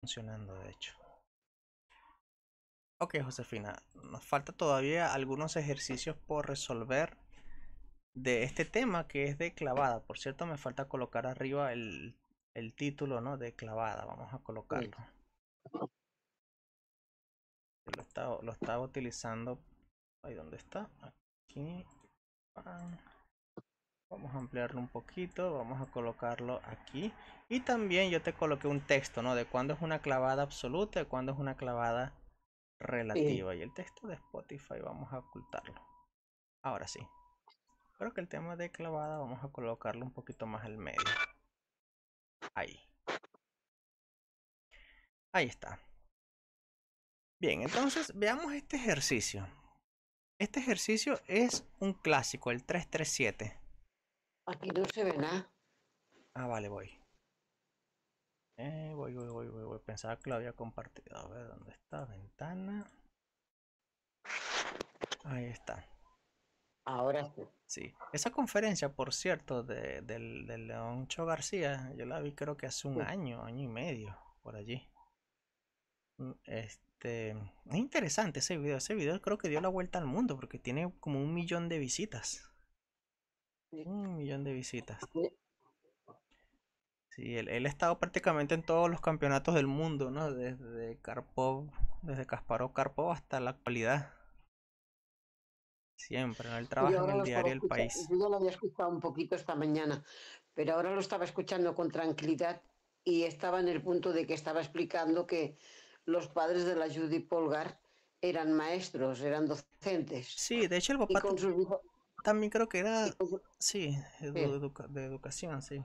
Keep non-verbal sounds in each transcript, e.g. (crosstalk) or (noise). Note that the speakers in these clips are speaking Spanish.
funcionando de hecho. Ok, Josefina, nos falta todavía algunos ejercicios por resolver de este tema que es de clavada. Por cierto, me falta colocar arriba el, el título ¿no? de clavada. Vamos a colocarlo. Lo estaba, lo estaba utilizando. ¿Ahí dónde está? Aquí. Ah vamos a ampliarlo un poquito vamos a colocarlo aquí y también yo te coloqué un texto no de cuándo es una clavada absoluta y cuándo es una clavada relativa y el texto de Spotify vamos a ocultarlo ahora sí creo que el tema de clavada vamos a colocarlo un poquito más al medio ahí ahí está bien entonces veamos este ejercicio este ejercicio es un clásico el 337 Aquí no se ve nada. Ah, vale, eh, voy. voy, voy, voy, voy, Pensaba que lo había compartido. A ver, ¿dónde está? Ventana. Ahí está. Ahora sí. Sí. Esa conferencia, por cierto, de, del, Leoncho García, yo la vi creo que hace un año, año y medio, por allí. Este. Es interesante ese video. Ese video creo que dio la vuelta al mundo porque tiene como un millón de visitas. Un millón de visitas. Sí, él, ha estado prácticamente en todos los campeonatos del mundo, ¿no? Desde Karpov, desde Kasparov Karpov hasta la actualidad. Siempre, Él trabaja en el diario El País. Yo lo había escuchado un poquito esta mañana, pero ahora lo estaba escuchando con tranquilidad y estaba en el punto de que estaba explicando que los padres de la Judy Polgar eran maestros, eran docentes. Sí, de hecho el papá... También creo que era, sí, pues, de educación, sí.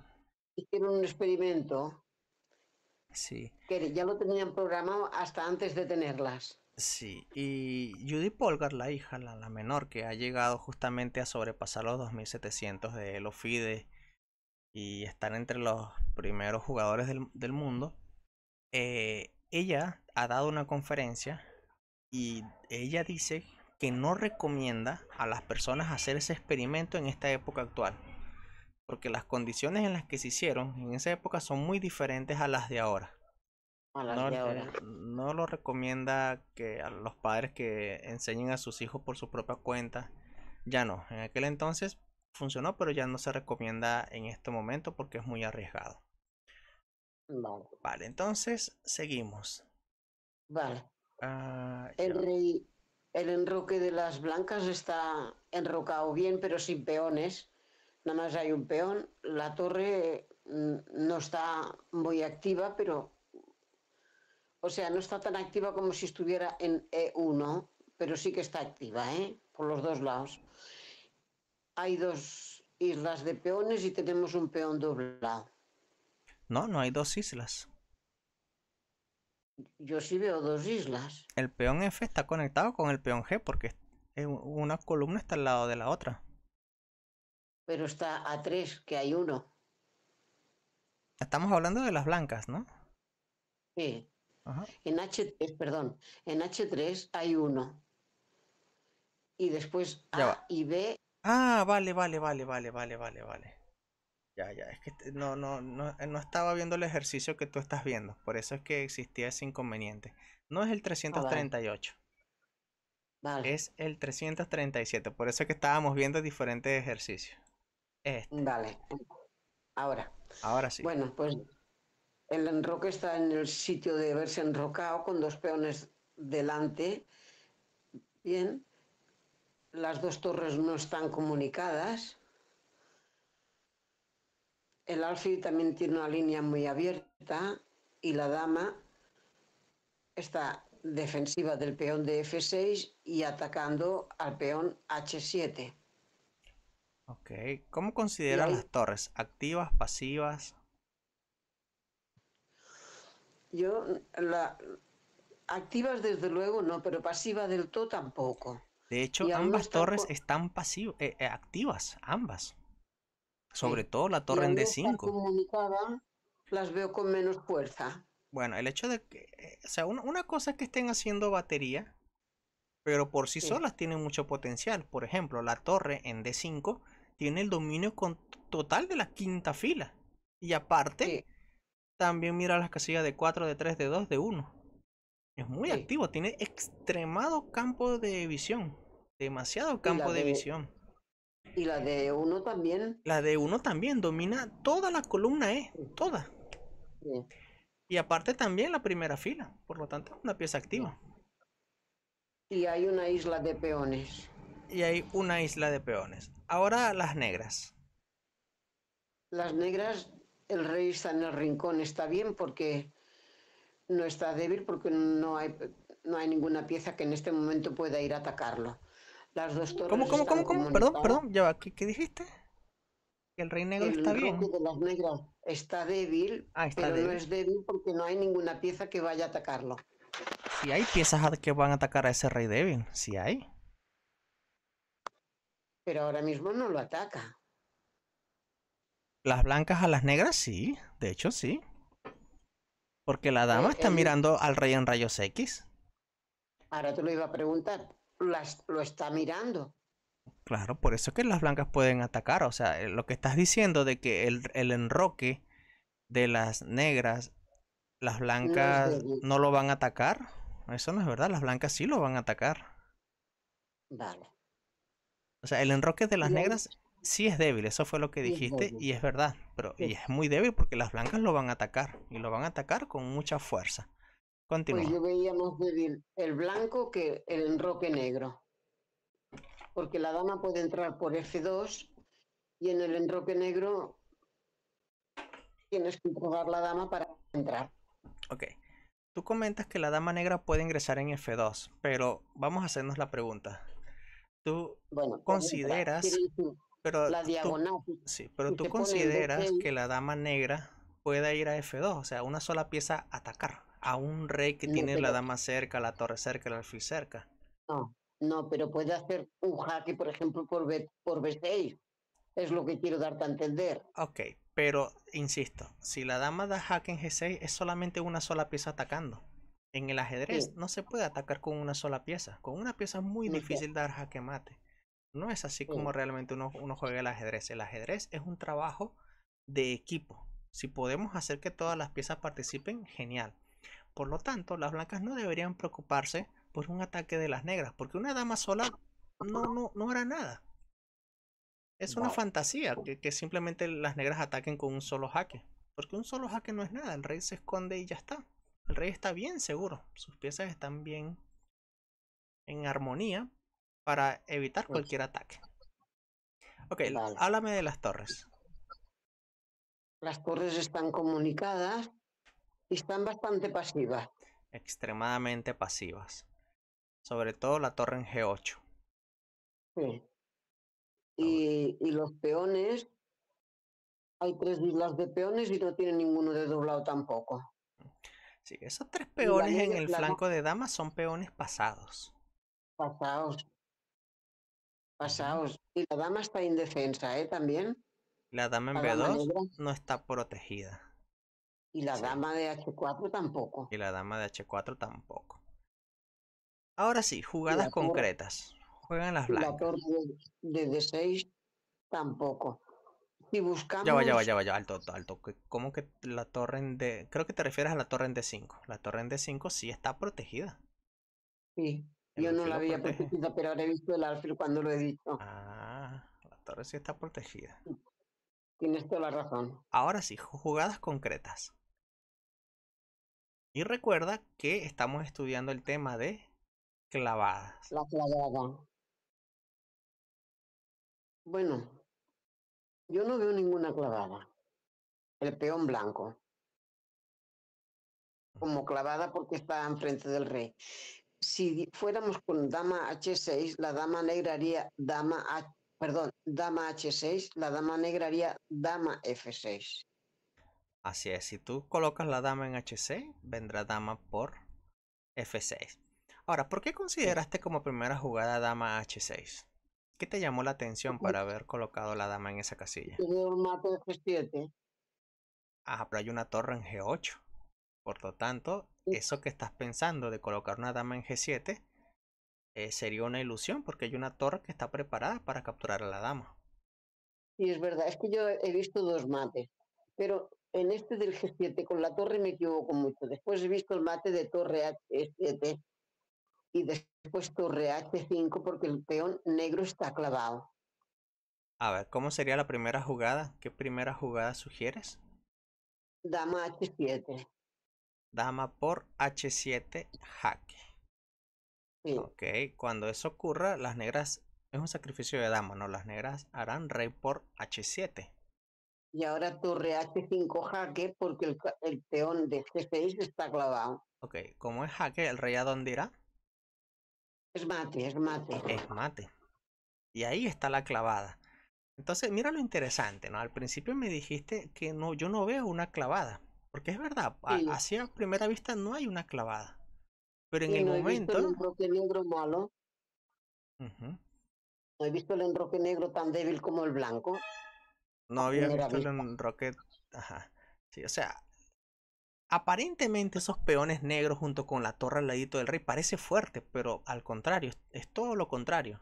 Hicieron un experimento. Sí. Que ya lo tenían programado hasta antes de tenerlas. Sí, y Judy Polgar, la hija, la, menor, que ha llegado justamente a sobrepasar los 2.700 de los FIDE y estar entre los primeros jugadores del, mundo, eh, ella ha dado una conferencia y ella dice no recomienda a las personas hacer ese experimento en esta época actual. Porque las condiciones en las que se hicieron en esa época son muy diferentes a las de ahora. no, lo recomienda que a los padres que enseñen a sus hijos por su propia cuenta. Ya no. En aquel entonces funcionó, pero ya no se recomienda en este momento porque es muy arriesgado. Vale, entonces seguimos. Vale. Ah, el, rey, el enroque de las blancas está enrocado bien, pero sin peones. Nada más hay un peón. La torre mm, no está muy activa, pero. O sea, no está tan activa como si estuviera en E1, pero sí que está activa, ¿eh? Por los dos lados. Hay dos islas de peones y tenemos un peón doblado. No, no hay dos islas. Yo sí veo dos islas. El peón F está conectado con el peón G porque una columna está al lado de la otra. Pero está a tres, que hay uno. Estamos hablando de las blancas, ¿no? Sí. En H3, eh, perdón, en H3 hay uno. Y después A y B. Ah, vale, vale, vale, vale, vale, vale, vale. Ya, ya, es que no, no, no, eh, no estaba viendo el ejercicio que tú estás viendo, por eso es que existía ese inconveniente. No es el 338. Ah, es el 337, por eso es que estábamos viendo diferentes ejercicios. Este. Vale. Ahora. Ahora sí. Bueno, pues el enroque está en el sitio de verse enrocado con dos peones delante. Bien. Las dos torres no están comunicadas. El alfil también tiene una línea muy abierta y la dama está defensiva del peón de F6 y atacando al peón H7. Ok, ¿cómo consideran las torres? ¿Activas, pasivas? Yo, la, activas desde luego no, pero pasiva del todo tampoco. De hecho, ambas torres están pasivas, eh, eh, activas, ambas sobre todo la torre en D5. las veo con menos fuerza. Bueno, el hecho de que, eh, o sea, una, cosa es que estén haciendo batería, pero por sí, solas tienen mucho potencial. Por ejemplo, la torre en D5 tiene el dominio total de la quinta fila. Y aparte, también mira las casillas de 4, de 3, de 2, de 1. Es muy activo, tiene extremado campo de visión. Demasiado campo de visión y la de uno también. La de uno también domina toda la columna E, toda. Y aparte también la primera fila, por lo tanto, una pieza activa. Y hay una isla de peones. Y hay una isla de peones. Ahora las negras. Las negras, el rey está en el rincón, está bien porque no está débil, porque no no hay ninguna pieza que en este momento pueda ir a atacarlo. Las dos torres. ¿Cómo, cómo, cómo, cómo? Perdón, perdón, ¿Qué, dijiste? Que el rey negro está bien. De está débil, ah, está pero no es débil porque no hay ninguna pieza que vaya a atacarlo. Si hay piezas que van a atacar a ese rey débil, si sí hay. Pero ahora mismo no lo ataca. Las blancas a las negras sí, de hecho sí. Porque la dama está mirando al rey en rayos X. Ahora te lo iba a preguntar las, lo está mirando. Claro, por eso es que las blancas pueden atacar. O sea, eh, lo que estás diciendo de que el, enroque de las negras, las blancas no, lo van a atacar. Eso no es verdad, las blancas sí lo van a atacar. O sea, el enroque de las negras sí es débil, eso fue lo que dijiste y es verdad, pero y es muy débil porque las blancas lo van a atacar y lo van a atacar con mucha fuerza. Continúa. Pues yo veía el blanco que el enroque negro. Porque la dama puede entrar por F2 y en el enroque negro tienes que probar la dama para entrar. Ok. Tú comentas que la dama negra puede ingresar en F2, pero vamos a hacernos la pregunta. ¿Tú consideras... Pero la diagonal. sí, pero tú consideras que la dama negra pueda ir a F2, o sea, una sola pieza atacar a un rey que tiene la dama cerca, la torre cerca, el alfil cerca. No, no, pero puede hacer un jaque, por ejemplo, por, B, por 6 Es lo que quiero darte a entender. Ok, pero insisto, si la dama da jaque en G6, es solamente una sola pieza atacando. En el ajedrez no se puede atacar con una sola pieza. Con una pieza es muy difícil dar jaque mate. No es así como realmente uno, uno juega el ajedrez. El ajedrez es un trabajo de equipo. Si podemos hacer que todas las piezas participen, genial. Por lo tanto, las blancas no deberían preocuparse por un ataque de las negras, porque una dama sola no, no, no hará nada. Es una fantasía que, simplemente las negras ataquen con un solo jaque. Porque un solo jaque no es nada, el rey se esconde y ya está. El rey está bien seguro, sus piezas están bien en armonía para evitar pues cualquier ataque. Ok, háblame de las torres. Las torres están comunicadas están bastante pasivas. Extremadamente pasivas. Sobre todo la torre en G8. Sí. Y, y los peones, hay tres islas de peones y no tiene ninguno de doblado tampoco. Sí, esos tres peones en el flanco de damas son peones pasados. Pasados. Pasados. Y la dama está indefensa, ¿eh? También. La dama en B2 no está protegida. Y la dama de H4 tampoco. Y la dama de H4 tampoco. Ahora sí, jugadas concretas. Juegan las blancas. La torre de, D6 tampoco. Si buscamos... Ya va, ya va, ya va, ya alto, alto. ¿Cómo que la torre en D... Creo que te refieres a la torre en D5. La torre en D5 sí está protegida. Sí, yo no la había protegida, pero ahora he visto el alfil cuando lo he dicho. Ah, la torre sí está protegida. Tienes toda la razón. Ahora sí, jugadas concretas. Y recuerda que estamos estudiando el tema de clavadas. La clavada. Bueno, yo no veo ninguna clavada. El peón blanco. Como clavada porque está enfrente del rey. Si fuéramos con dama H6, la dama negra haría dama perdón, dama H6, la dama negra haría dama F6. Así es, si tú colocas la dama en H6, vendrá dama por F6. Ahora, ¿por qué consideraste como primera jugada dama H6? ¿Qué te llamó la atención para haber colocado la dama en esa casilla? un mate F7. Ah, pero hay una torre en G8. Por lo tanto, eso que estás pensando de colocar una dama en G7 eh, sería una ilusión porque hay una torre que está preparada para capturar a la dama. Y es verdad, es que yo he visto dos mates, pero en este del G7 con la torre me equivoco mucho. Después he visto el mate de torre H7 y después torre H5 porque el peón negro está clavado. A ver, ¿cómo sería la primera jugada? ¿Qué primera jugada sugieres? Dama H7. Dama por H7 jaque. Ok, cuando eso ocurra, las negras... Es un sacrificio de dama, ¿no? Las negras harán rey por H7 y ahora torre H5 jaque porque el, el peón de C6 está clavado. Ok, cómo es jaque, ¿el rey a dónde irá? Es mate, es mate. Es mate. Y ahí está la clavada. Entonces, mira lo interesante, ¿no? Al principio me dijiste que no, yo no veo una clavada. Porque es verdad, así a primera vista no hay una clavada. Pero en el el no momento. He visto el enroque negro malo. No he visto el enroque negro tan débil como el blanco no había visto en Rocket. Ajá. Sí, o sea, aparentemente esos peones negros junto con la torre al ladito del rey parece fuerte, pero al contrario, es todo lo contrario.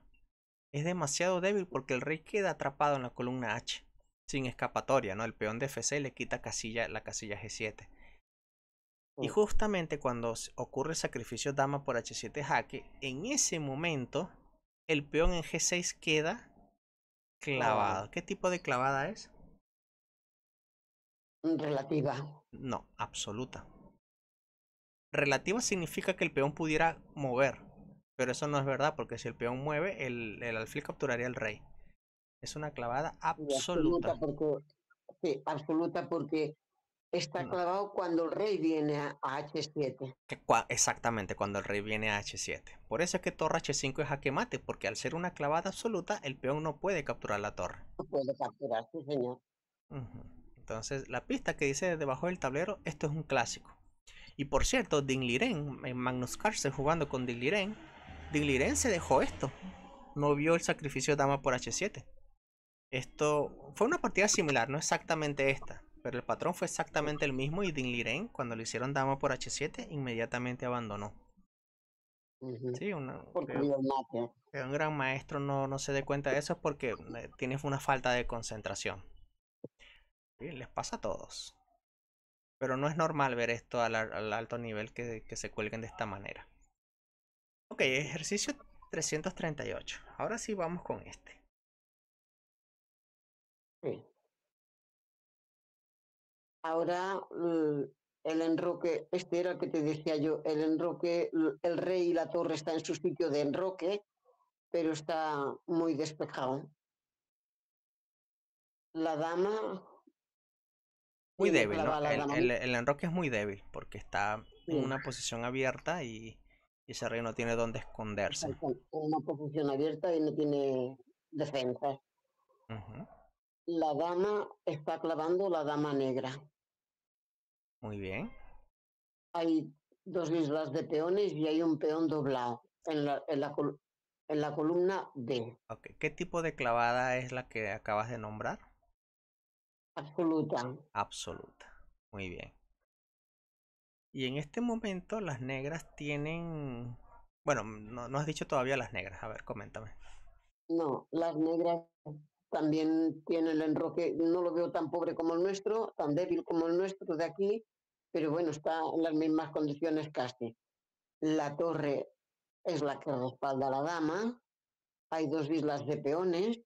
Es demasiado débil porque el rey queda atrapado en la columna H, sin escapatoria, ¿no? El peón de F6 le quita casilla, la casilla G7. Y mm. justamente cuando ocurre el sacrificio dama por H7 jaque, en ese momento el peón en G6 queda Clavada. Oh. ¿Qué tipo de clavada es? Relativa. No, absoluta. Relativa significa que el peón pudiera mover. Pero eso no es verdad, porque si el peón mueve, el, alfil capturaría al rey. Es una clavada absoluta. sí, absoluta porque está clavado cuando el rey viene a H7. Exactamente, cuando el rey viene a H7. Por eso es que torre H5 es jaque mate, porque al ser una clavada absoluta, el peón no puede capturar la torre. No puede capturar, sí, señor. Entonces, la pista que dice debajo del tablero, esto es un clásico. Y por cierto, en Magnus Carlsen jugando con Ding Liren se dejó esto. No vio el sacrificio dama por H7. Esto fue una partida similar, no exactamente esta pero el patrón fue exactamente el mismo y Din Liren, cuando le hicieron dama por H7, inmediatamente abandonó. Sí, eh, eh, un gran maestro no, no, se dé cuenta de eso porque eh, tienes una falta de concentración. les pasa a todos. Pero no es normal ver esto al, alto nivel que, que se cuelguen de esta manera. Ok, ejercicio 338. Ahora sí vamos con este. Sí. Ahora mm, el enroque, este era el que te decía yo, el enroque, mm, el rey y la torre está en su sitio de enroque, pero está muy despejado. La dama... Muy débil, ¿no? el, enroque es muy débil porque está en una posición abierta y, ese rey no tiene dónde esconderse. en una posición abierta y no tiene defensa. La dama está clavando la dama negra. Muy bien. Hay dos islas de peones y hay un peón doblado en la, en la, columna D. ¿Qué tipo de clavada es la que acabas de nombrar? Absoluta. Absoluta. Muy bien. Y en este momento las negras tienen... Bueno, no, has dicho todavía las negras. A ver, coméntame. No, las negras también tienen el enroque, no lo veo tan pobre como el nuestro, tan débil como el nuestro de aquí, pero bueno, está en las mismas condiciones casi. La torre es la que respalda a la dama, hay dos islas de peones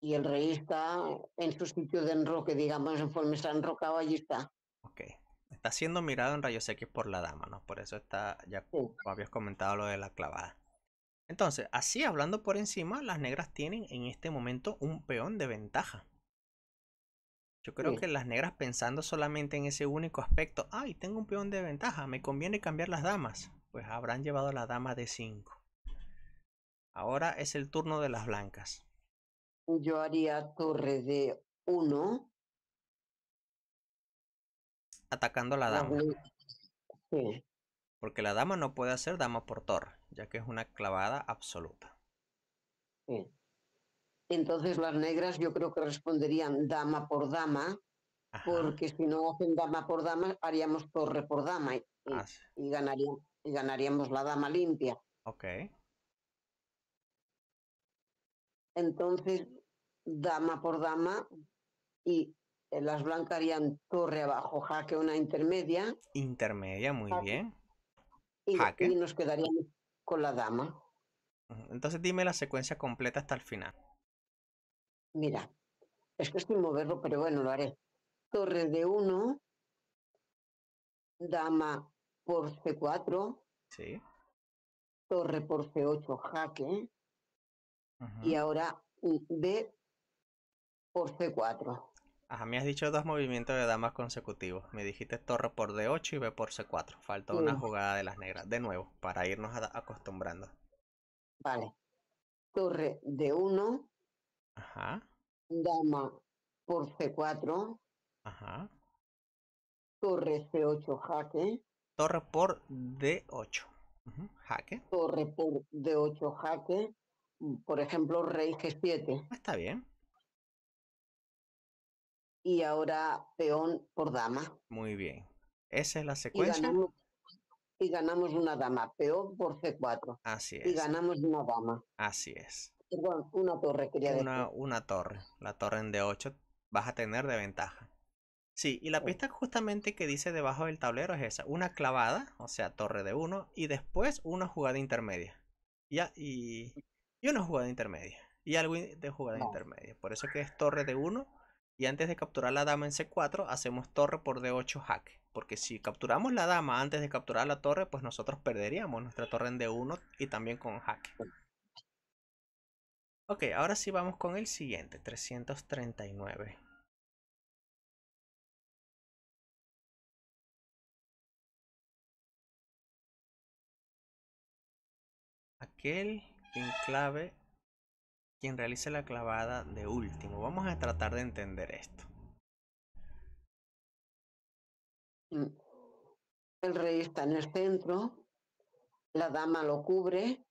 y el rey está en su sitio de enroque, digamos, en se han enrocado, allí está. Ok. Está siendo mirado en rayos X por la dama, ¿no? Por eso está, ya habías comentado lo de la clavada. Entonces, así hablando por encima, las negras tienen en este momento un peón de ventaja. Yo creo que las negras pensando solamente en ese único aspecto, ay, tengo un peón de ventaja, me conviene cambiar las damas, pues habrán llevado la dama de 5. Ahora es el turno de las blancas. Yo haría torre de 1. Atacando a la dama. Porque la dama no puede hacer dama por torre, ya que es una clavada absoluta. Sí. Entonces las negras yo creo que responderían dama por dama, porque si no hacen dama por dama, haríamos torre por dama y, ah, ganaríamos, la dama limpia. Ok. Entonces, dama por dama y eh, las blancas harían torre abajo, jaque una intermedia. Intermedia, muy bien. y nos quedaríamos con la dama. Entonces dime la secuencia completa hasta el final. Mira, es que estoy moverlo, pero bueno, lo haré. Torre de 1, dama por C4. Sí. Torre por C8, jaque. Y ahora B por C4. Ajá, me has dicho dos movimientos de damas consecutivos. Me dijiste torre por D8 y B por C4. Falta una jugada de las negras, de nuevo, para irnos acostumbrando. Vale. Torre de 1 Ajá. Dama por C4. Ajá. Torre C8 jaque. Torre por D8. Jaque. Torre por D8 jaque. Por ejemplo, rey G7. Está bien. Y ahora peón por dama. Muy bien. Esa es la secuencia. y ganamos una dama. Peón por C4. Así es. Y ganamos una dama. Así es una torre torre, la torre en D8 vas a tener de ventaja. Sí, y la pista justamente que dice debajo del tablero es esa, una clavada, o sea, torre de 1 y después una jugada intermedia. Y, y, una jugada intermedia. Y algo de jugada intermedia. Por eso que es torre de 1 Y antes de capturar la dama en C4, hacemos torre por D8 hack Porque si capturamos la dama antes de capturar la torre, pues nosotros perderíamos nuestra torre en D1 y también con hack. Ok, ahora sí vamos con el siguiente, 339. Aquel quien clave, quien realice la clavada de último. Vamos a tratar de entender esto. Mm. El rey está en el centro, la dama lo cubre,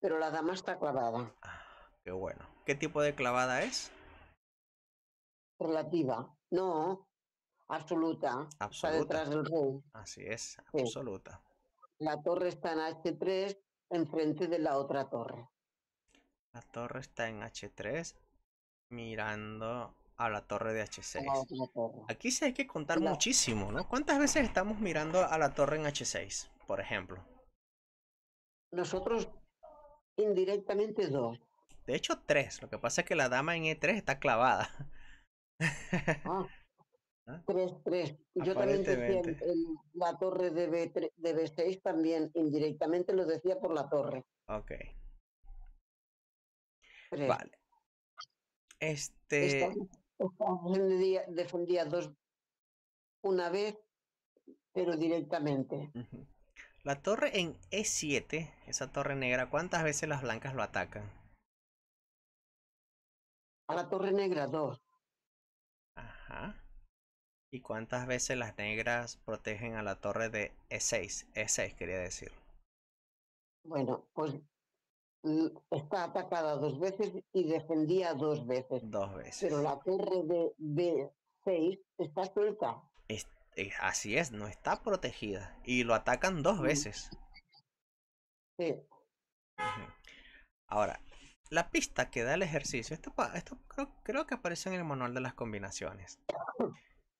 pero la dama está clavada. Ah. Qué bueno, ¿qué tipo de clavada es? Relativa, no, absoluta. absoluta. Está detrás del Así es, absoluta. La torre está en H3 enfrente de la otra torre. La torre está en H3 mirando a la torre de H6. Aquí sí hay que contar muchísimo, ¿no? ¿Cuántas veces estamos mirando a la torre en H6, por ejemplo? Nosotros indirectamente dos. De hecho, tres. Lo que pasa es que la dama en E3 está clavada. Ah. (laughs) ah, Tres, tres. Yo también decía la torre de, b de B6 también, indirectamente lo decía por la torre. Ok. Vale. Este. Defendía, dos una vez, pero directamente. La torre en E7, esa torre negra, ¿cuántas veces las blancas lo atacan? A la torre negra, dos. Ajá. ¿Y cuántas veces las negras protegen a la torre de E6? E6 quería decir. Bueno, pues está atacada dos veces y defendía dos veces. Dos veces. Pero la torre de B6 está cerca eh, así es, no está protegida. Y lo atacan dos veces. Sí. Ahora, la pista que da el ejercicio, esto, esto creo, que aparece en el manual de las combinaciones.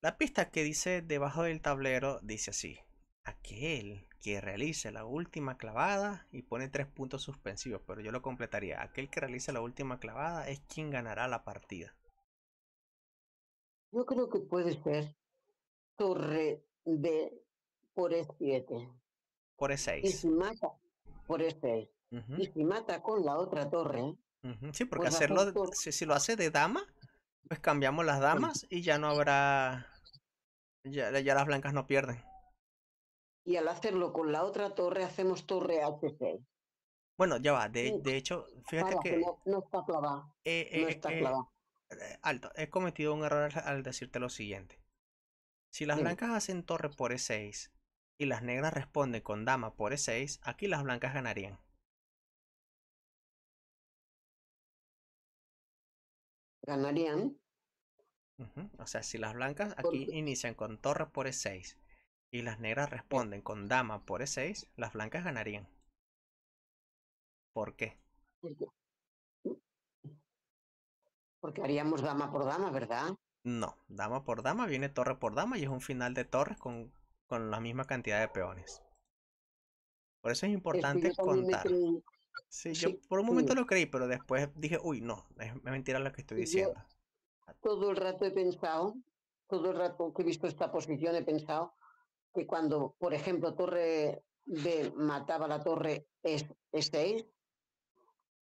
La pista que dice debajo del tablero dice así. Aquel que realice la última clavada y pone tres puntos suspensivos, pero yo lo completaría. Aquel que realice la última clavada es quien ganará la partida. Yo creo que puede ser torre b por E7. Por E6. Y por E6. Y si mata con la otra torre. Sí, porque pues hacerlo, si, lo hace de dama, pues cambiamos las damas y ya no habrá. Ya, las blancas no pierden. Y al hacerlo con la otra torre, hacemos torre H6. Bueno, ya va. De, hecho, fíjate que. No, está clavada. Eh, no eh, está eh, clavada. Alto, he cometido un error al, decirte lo siguiente. Si las blancas hacen torre por E6 y las negras responden con dama por E6, aquí las blancas ganarían. ganarían. O sea, si las blancas aquí inician con torre por E6 y las negras responden con dama por E6, las blancas ganarían. ¿Por qué? Porque haríamos dama por dama, ¿verdad? No, dama por dama viene torre por dama y es un final de torres con, con la misma cantidad de peones. Por eso es importante contar. Sí, yo por un momento lo creí, pero después dije, uy, no, es mentira lo que estoy diciendo. todo el rato he pensado, todo el rato que he visto esta posición he pensado que cuando, por ejemplo, Torre B mataba la torre es,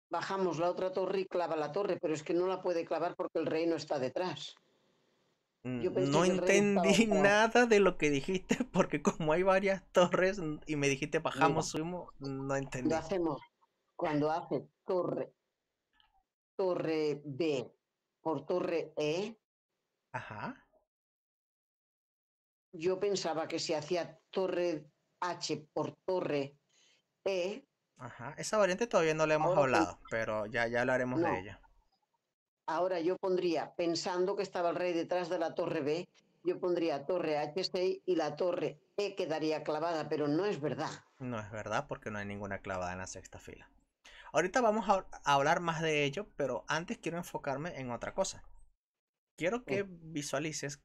bajamos la otra torre y clava la torre, pero es que no la puede clavar porque el rey no está detrás. Mm, no entendí (laughs) nada de lo que dijiste porque como hay varias torres mm, y me dijiste bajamos, subimos, no entendí. Lo hacemos cuando hace torre, torre B por torre E, Ajá. yo pensaba que si hacía torre H por torre E. Ajá. Esa variante todavía no la hemos hablado, pero ya, ya hablaremos de ella. Ahora yo pondría, pensando que estaba el rey detrás de la torre B, yo pondría torre H6 y la torre E quedaría clavada, pero no es verdad. No es verdad porque no hay ninguna clavada en la sexta fila. Ahorita vamos a hablar más de ello, pero antes quiero enfocarme en otra cosa. Quiero que oh. visualices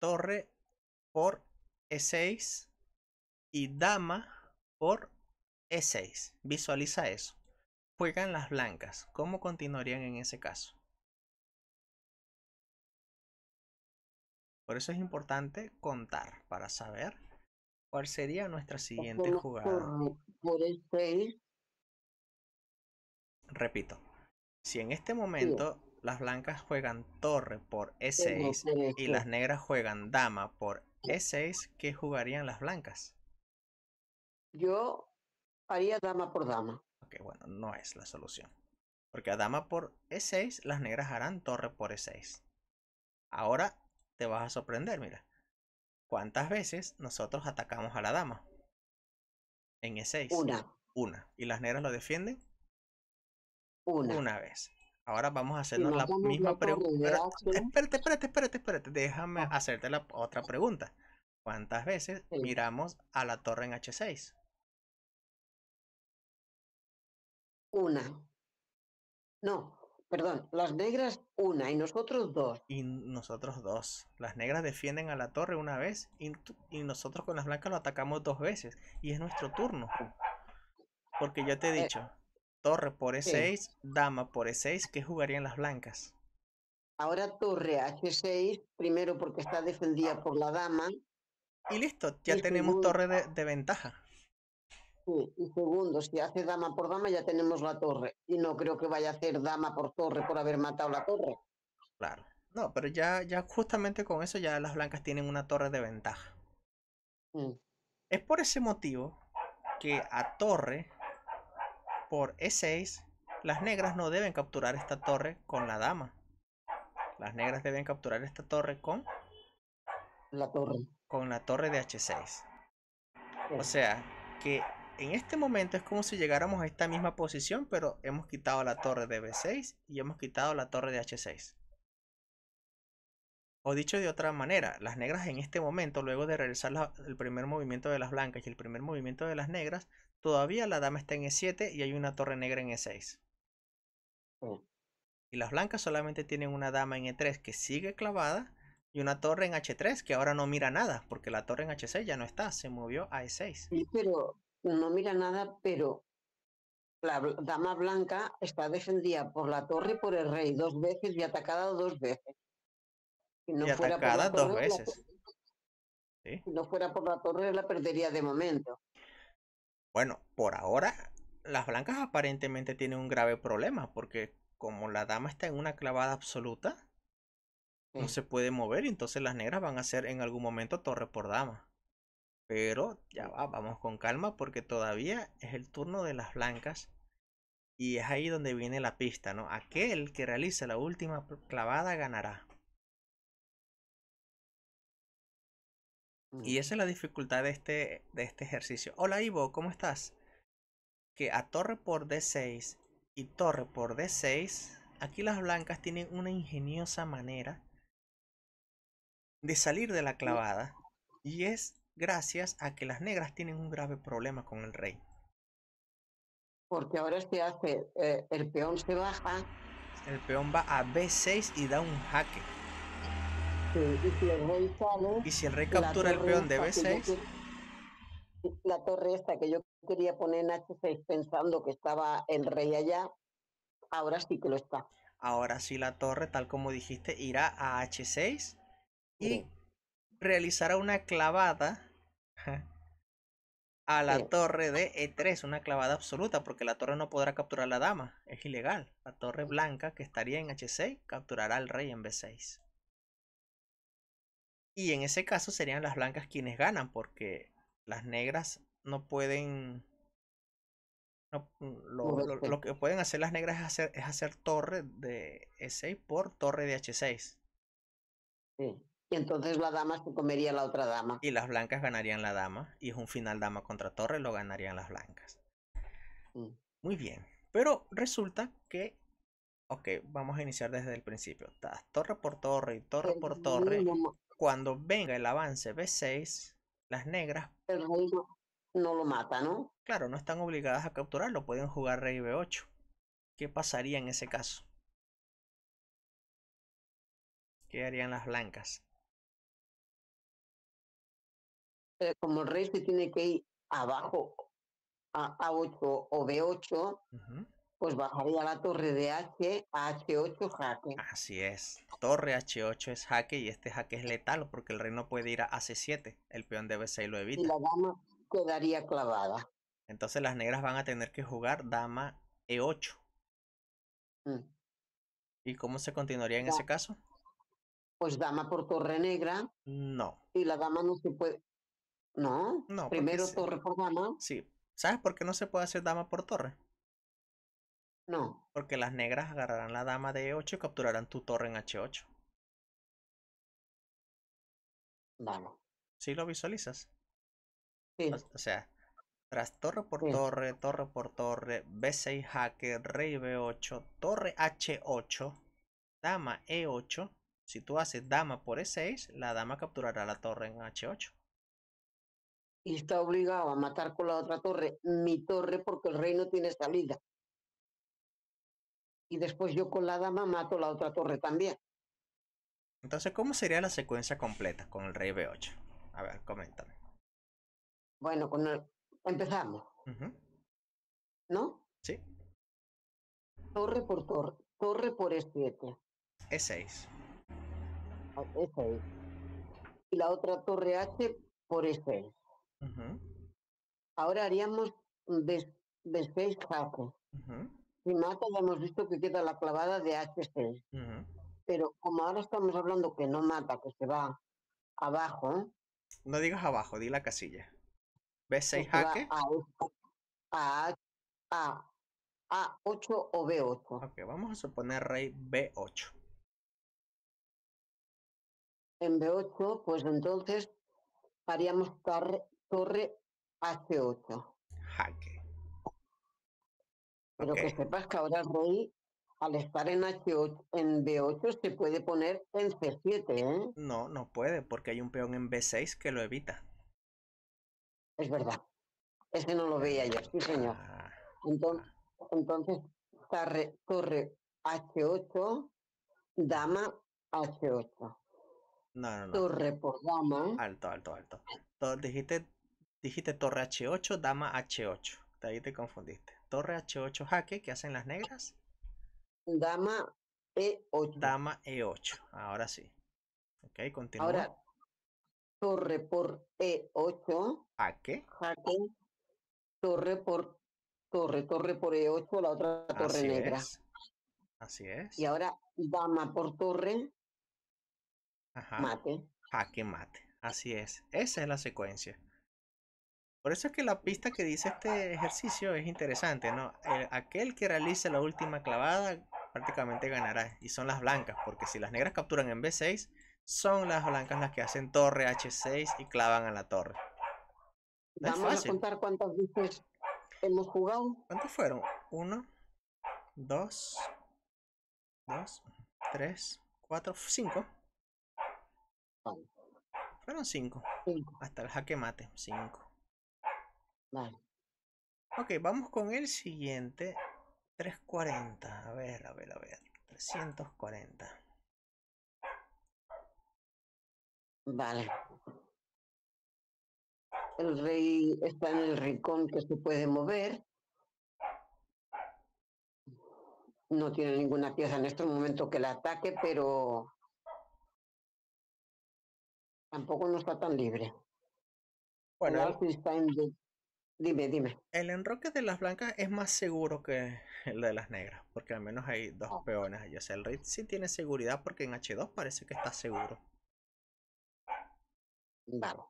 torre por E6 y dama por E6. Visualiza eso. Juegan las blancas. ¿Cómo continuarían en ese caso? Por eso es importante contar para saber cuál sería nuestra siguiente jugada. Por, E6 repito, si en este momento las blancas juegan torre por E6 y las negras juegan dama por E6, ¿qué jugarían las blancas? Yo haría dama por dama. Ok, bueno, no es la solución. Porque a dama por E6, las negras harán torre por E6. Ahora te vas a sorprender, mira. ¿Cuántas veces nosotros atacamos a la dama? En E6. Una. Una. ¿Y las negras lo defienden? Una. vez. Ahora vamos a hacernos la misma pregunta. Espérate, espérate, espérate, espérate. Déjame ah. hacerte la otra pregunta. ¿Cuántas veces miramos a la torre en H6? Una. No, perdón, las negras una y nosotros dos. Y nosotros dos. Las negras defienden a la torre una vez y, y nosotros con las blancas lo atacamos dos veces. Y es nuestro turno. Porque ya te he eh, dicho, Torre por E6, dama por E6, ¿qué jugarían las blancas? Ahora torre H6, primero porque está defendida por la dama. Y listo, ya tenemos torre de, ventaja. Sí, y segundo, si hace dama por dama ya tenemos la torre. Y no creo que vaya a hacer dama por torre por haber matado la torre. Claro. No, pero ya, ya justamente con eso ya las blancas tienen una torre de ventaja. Mm. Es por ese motivo que a torre por E6, las negras no deben capturar esta torre con la dama. Las negras deben capturar esta torre con... La torre. Con la torre de H6. O sea, que en este momento es como si llegáramos a esta misma posición, pero hemos quitado la torre de B6 y hemos quitado la torre de H6. O dicho de otra manera, las negras en este momento, luego de realizar el primer movimiento de las blancas y el primer movimiento de las negras, todavía la dama está en E7 y hay una torre negra en E6. Y las blancas solamente tienen una dama en E3 que sigue clavada y una torre en H3 que ahora no mira nada, porque la torre en H6 ya no está, se movió a E6. Sí, pero no mira nada, pero la dama blanca está defendida por la torre y por el rey dos veces y atacada dos veces. y atacada dos veces. Si no fuera por la torre, la perdería de momento. Bueno, por ahora las blancas aparentemente tienen un grave problema porque como la dama está en una clavada absoluta, no se puede mover y entonces las negras van a ser en algún momento torre por dama. Pero ya va, vamos con calma porque todavía es el turno de las blancas y es ahí donde viene la pista, ¿no? Aquel que realice la última clavada ganará. Y esa es la dificultad de este, de este ejercicio. Hola Ivo, ¿cómo estás? Que a torre por D6 y torre por D6, aquí las blancas tienen una ingeniosa manera de salir de la clavada. Y es gracias a que las negras tienen un grave problema con el rey. Porque ahora se hace, eh, el peón se baja. El peón va a B6 y da un jaque. Este, y si el rey captura el peón de B6. la torre esta que yo quería poner en H6 pensando que estaba el rey allá, ahora sí que lo está. Ahora sí la torre, tal como dijiste, irá a H6 y realizará una clavada a la torre de E3, una clavada absoluta, porque la torre no podrá capturar a la dama, es ilegal. La torre blanca que estaría en H6 capturará al rey en B6. Y en ese caso serían las blancas quienes ganan, porque las negras no pueden. lo, que pueden hacer las negras es hacer, torre de E6 por torre de H6. Y entonces la dama se comería la otra dama. Y las blancas ganarían la dama. Y es un final dama contra torre, lo ganarían las blancas. Muy bien. Pero resulta que Ok, vamos a iniciar desde el principio. Torre por torre, Y torre pues por torre cuando venga el avance B6, las negras... Pero no lo mata, ¿no? Claro, no están obligadas a capturarlo, pueden jugar rey B8. ¿Qué pasaría en ese caso? ¿Qué harían las blancas? Eh, como el rey se tiene que ir abajo a A8 o B8, pues bajaría la torre de H H8 jaque. Así es, torre H8 es jaque y este jaque es letal porque el rey no puede ir a c 7 el peón de B6 lo evita. Y la dama quedaría clavada. Entonces las negras van a tener que jugar dama E8. Mm. ¿Y cómo se continuaría en ese caso? Pues dama por torre negra. No. Y la dama no se puede... No, no primero torre por dama. Sí. ¿Sabes por qué no se puede hacer dama por torre? No. Porque las negras agarrarán la dama de E8 y capturarán tu torre en H8. Vamos. Si lo visualizas? Sí. O, sea, tras torre por torre, torre por torre, B6 jaque, rey B8, torre H8, dama E8. Si tú haces dama por E6, la dama capturará la torre en H8. Y está obligado a matar con la otra torre mi torre porque el rey no tiene salida y después yo con la dama mato la otra torre también. Entonces, ¿cómo sería la secuencia completa con el rey B8? A ver, coméntame. Bueno, con el... empezamos. ¿No? Sí. Torre por torre. Torre por E7. E6. E6. Y la otra torre H por E6. Ahora haríamos B6 jaque. Si mata, ya hemos visto que queda la clavada de H6. Pero como ahora estamos hablando que no mata, que se va abajo. No digas abajo, di la casilla. ¿B6 jaque? A, 8 o B8. Ok, vamos a suponer rey B8. En B8, pues entonces haríamos torre, torre H8. Jaque. Pero que sepas que ahora rey, al estar en, H8, en B8, se puede poner en C7, ¿eh? No, no puede, porque hay un peón en B6 que lo evita. Es verdad. Ese no lo veía yo, sí, señor. Ah. Entonces, entonces torre H8, dama H8. No, no, no. Torre por dama. Alto, alto, alto. dijiste, dijiste torre H8, dama H8. ahí te confundiste torre h8 jaque, ¿qué hacen las negras? Dama e8. Dama e8, ahora sí. Ok, continuamos Ahora, torre por e8. Jaque. Jaque. Torre por torre, torre por e8, la otra torre negra. Así es. Y ahora, dama por torre. Mate. Jaque mate. Así es. Esa es la secuencia. Por eso es que la pista que dice este ejercicio es interesante, ¿no? Eh, aquel que realice la última clavada prácticamente ganará. Y son las blancas, porque si las negras capturan en B6, son las blancas las que hacen torre H6 y clavan a la torre. Vamos a contar cuántas veces hemos jugado. ¿Cuántos fueron? Uno, dos, dos, tres, cuatro, cinco. Fueron cinco. cinco. Hasta el jaque mate, cinco. Vale. Ok, vamos con el siguiente. 340. A ver, a ver, a ver. 340. Vale. El rey está en el rincón que se puede mover. No tiene ninguna pieza en este momento que la ataque, pero tampoco no está tan libre. Bueno, Dime, dime. El enroque de las blancas es más seguro que el de las negras, porque al menos hay dos peones O sea, el rey sí tiene seguridad porque en H2 parece que está seguro. Vale.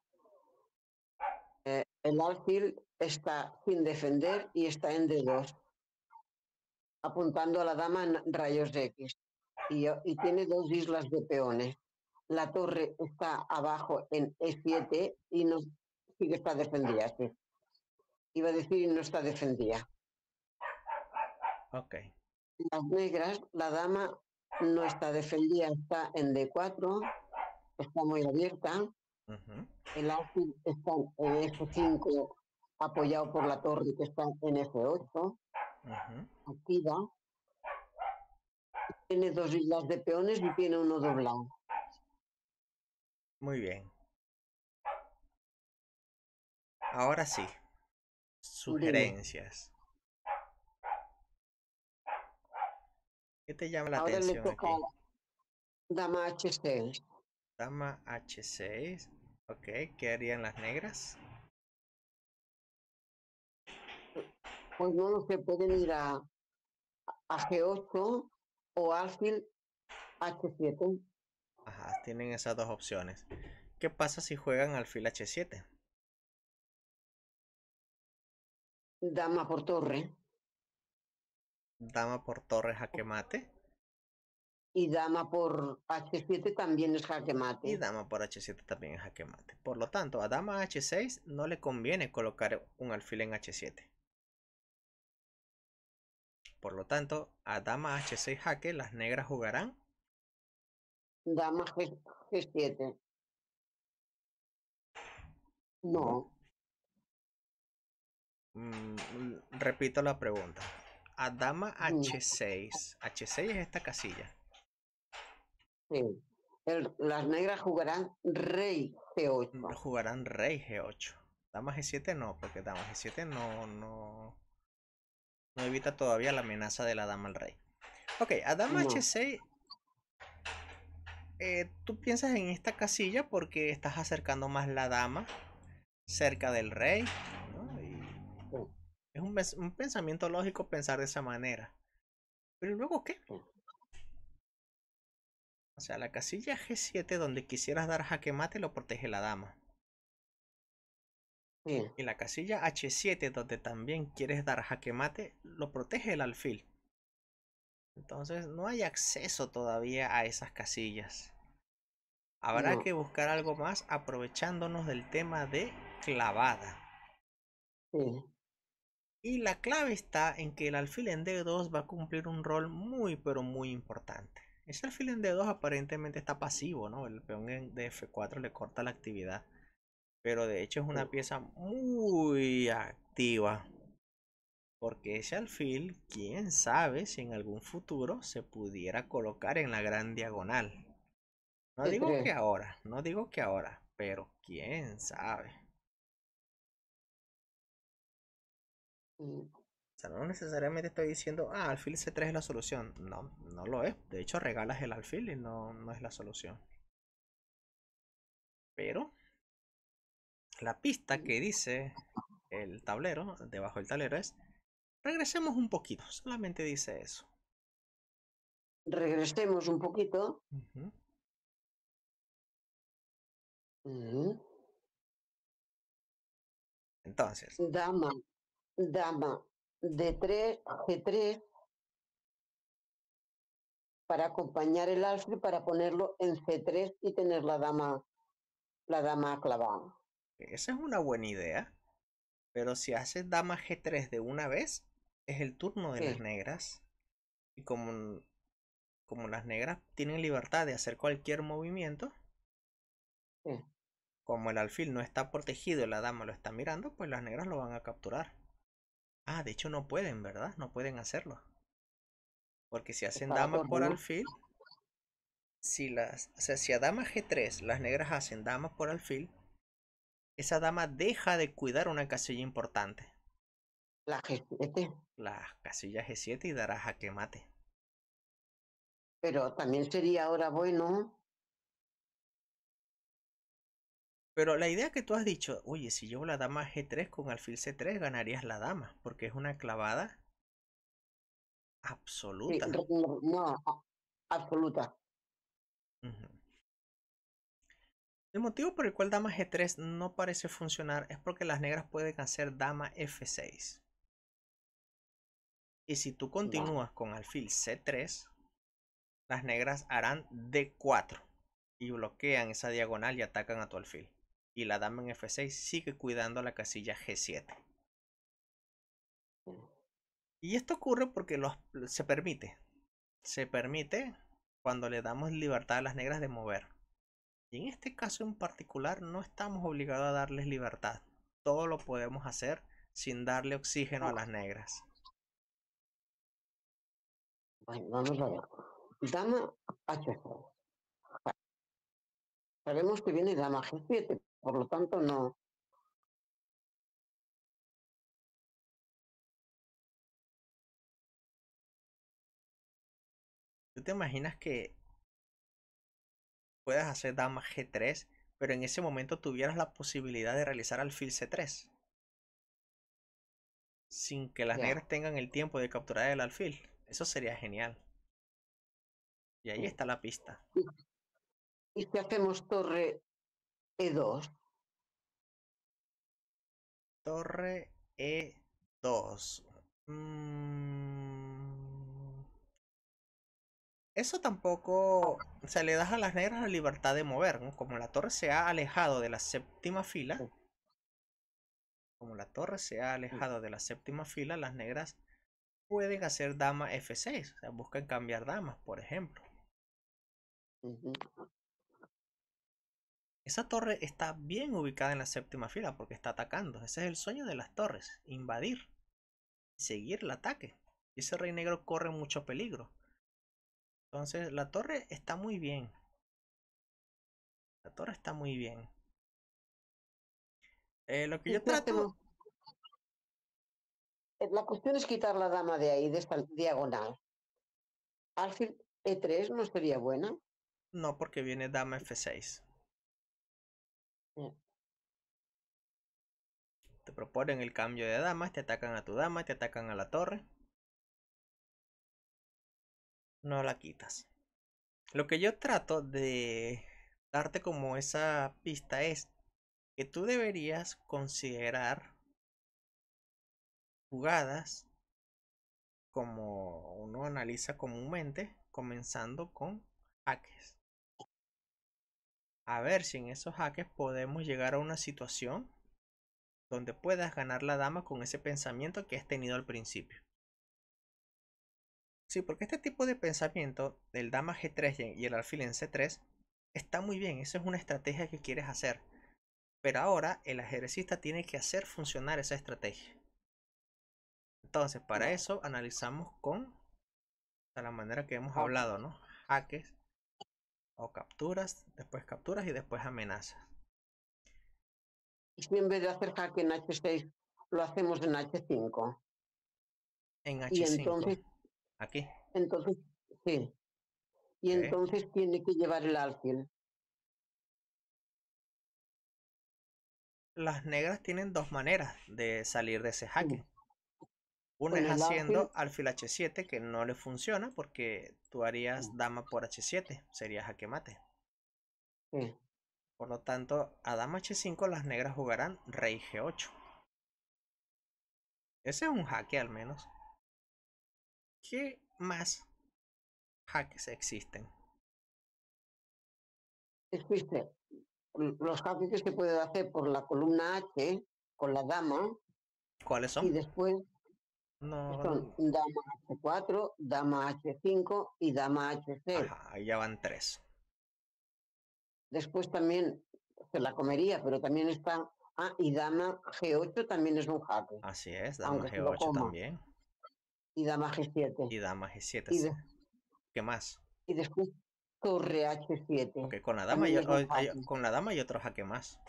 Eh, el alfil está sin defender y está en D2, apuntando a la dama en rayos X. Y, tiene dos islas de peones. La torre está abajo en E7 y no, sigue está defendida, sí iba a decir no está defendida. Ok. Las negras, la dama no está defendida, está en D4, está muy abierta. El alfil está en F5, apoyado por la torre que está en F8, activa. Tiene dos islas de peones y tiene uno doblado. Muy bien. Ahora sí sugerencias. ¿Qué te llama la atención? aquí? Dama H6. Dama H6. Ok, ¿qué harían las negras? Pues no se pueden ir a, a G8 o alfil H7. Ajá, tienen esas dos opciones. ¿Qué pasa si juegan alfil H7? Dama por torre. Dama por torre jaque mate. Y dama por H7 también es jaque mate. Y dama por H7 también es jaque mate. Por lo tanto, a dama H6 no le conviene colocar un alfil en H7. Por lo tanto, a dama H6 jaque las negras jugarán. Dama G 7 No. Mm, repito la pregunta. A dama H6. H6 es esta casilla. las negras jugarán rey G8. Mm, jugarán rey G8. Dama G7 no, porque dama G7 no, no, evita todavía la amenaza de la dama al rey. Ok, a dama H6 eh, tú piensas en esta casilla porque estás acercando más la dama cerca del rey es un, pensamiento lógico pensar de esa manera. Pero luego, ¿qué? Oh. O sea, la casilla G7 donde quisieras dar jaque mate lo protege la dama. Y la casilla H7 donde también quieres dar jaque mate lo protege el alfil. Entonces no hay acceso todavía a esas casillas. Habrá que buscar algo más aprovechándonos del tema de clavada. Sí. Y la clave está en que el alfil en D2 va a cumplir un rol muy pero muy importante. Ese alfil en D2 aparentemente está pasivo, ¿no? El peón de F4 le corta la actividad. Pero de hecho es una oh. pieza muy activa. Porque ese alfil, quién sabe si en algún futuro se pudiera colocar en la gran diagonal. No digo que ahora, no digo que ahora, pero quién sabe. O sea, no necesariamente estoy diciendo, ah, alfil C3 es la solución. No, no lo es. De hecho, regalas el alfil y no, no es la solución. Pero la pista que dice el tablero, debajo del tablero es, regresemos un poquito, solamente dice eso. Regresemos un poquito. Mm. Entonces. Dama dama d 3, G3 para acompañar el alfil para ponerlo en g 3 y tener la dama la dama clavada. Esa es una buena idea. Pero si haces dama G3 de una vez, es el turno de las negras. Y como, como las negras tienen libertad de hacer cualquier movimiento, como el alfil no está protegido y la dama lo está mirando, pues las negras lo van a capturar. Ah, de hecho no pueden, ¿verdad? No pueden hacerlo. Porque si hacen damas por, alfil, si las, o sea, si a dama G3 las negras hacen damas por alfil, esa dama deja de cuidar una casilla importante. La G7. La casilla G7 y darás a que mate. Pero también sería ahora bueno... Pero la idea que tú has dicho, oye, si yo la dama G3 con alfil C3, ganarías la dama, porque es una clavada absoluta. no, absoluta. El motivo por el cual dama G3 no parece funcionar es porque las negras pueden hacer dama F6. Y si tú continúas con alfil C3, las negras harán D4 y bloquean esa diagonal y atacan a tu alfil y la dama en F6 sigue cuidando la casilla G7. Mm. Y esto ocurre porque se permite. Se permite cuando le damos libertad a las negras de mover. Y en este caso en particular no estamos obligados a darles libertad. Todo lo podemos hacer sin darle oxígeno a las negras. vamos a Dama h Sabemos que viene dama G7, por lo tanto, no. ¿Tú te imaginas que puedas hacer dama G3, pero en ese momento tuvieras la posibilidad de realizar alfil C3? Sin que las negras tengan el tiempo de capturar el alfil. Eso sería genial. Y ahí está la pista. ¿Y si hacemos torre e2. Torre E2. Mm. Eso tampoco... Se le da a las negras la libertad de mover. Como la torre se ha alejado de la séptima fila. Como la torre se ha alejado de la séptima fila, las negras pueden hacer dama F6. O sea, buscan cambiar damas, por ejemplo. Esa torre está bien ubicada en la séptima fila porque está atacando. Ese es el sueño de las torres, invadir y seguir el ataque. Y ese rey negro corre mucho peligro. Entonces la torre está muy bien. La torre está muy bien. Eh, lo que yo trato... Eh, la cuestión es quitar la dama de ahí, de esta diagonal. Alfil E3 no sería buena. No, porque viene dama F6. Mm. Te proponen el cambio de damas, te atacan a tu dama, te atacan a la torre. No la quitas. Lo que yo trato de darte como esa pista es que tú deberías considerar jugadas como uno analiza comúnmente, comenzando con jaques a ver si en esos jaques podemos llegar a una situación donde puedas ganar la dama con ese pensamiento que has tenido al principio. Sí, porque este tipo de pensamiento del dama G3 y el alfil en C3 está muy bien, esa es una estrategia que quieres hacer. Pero ahora el ajedrecista tiene que hacer funcionar esa estrategia. Entonces, para eso analizamos con la manera que hemos hablado, ¿no? Jaques o capturas, después capturas y después amenazas. ¿Y si en vez de hacer hack en H6 lo hacemos en H5? En H5. Aquí. Entonces, sí. Y entonces tiene que llevar el alfil. Las negras tienen dos maneras de salir de ese hack. Uno haciendo alfil... h7 que no le funciona porque tú harías mm. dama por h7, sería jaque mate. Sí. Mm. Por lo tanto, a dama h5 las negras jugarán rey g8. Ese es un jaque al menos. ¿Qué más jaques existen? Existen los jaques que se pueden hacer por la columna H con la dama. ¿Cuáles son? Y después no, son dama H4, dama H5 y dama H6. ahí ya van tres. Después también se la comería, pero también está. Ah, y dama G8 también es un jaque. Así es, dama G8 también. Y dama G7. Y dama G7. Y ¿Qué más? Y después torre H7. con la dama, y, con la dama y otro jaque más.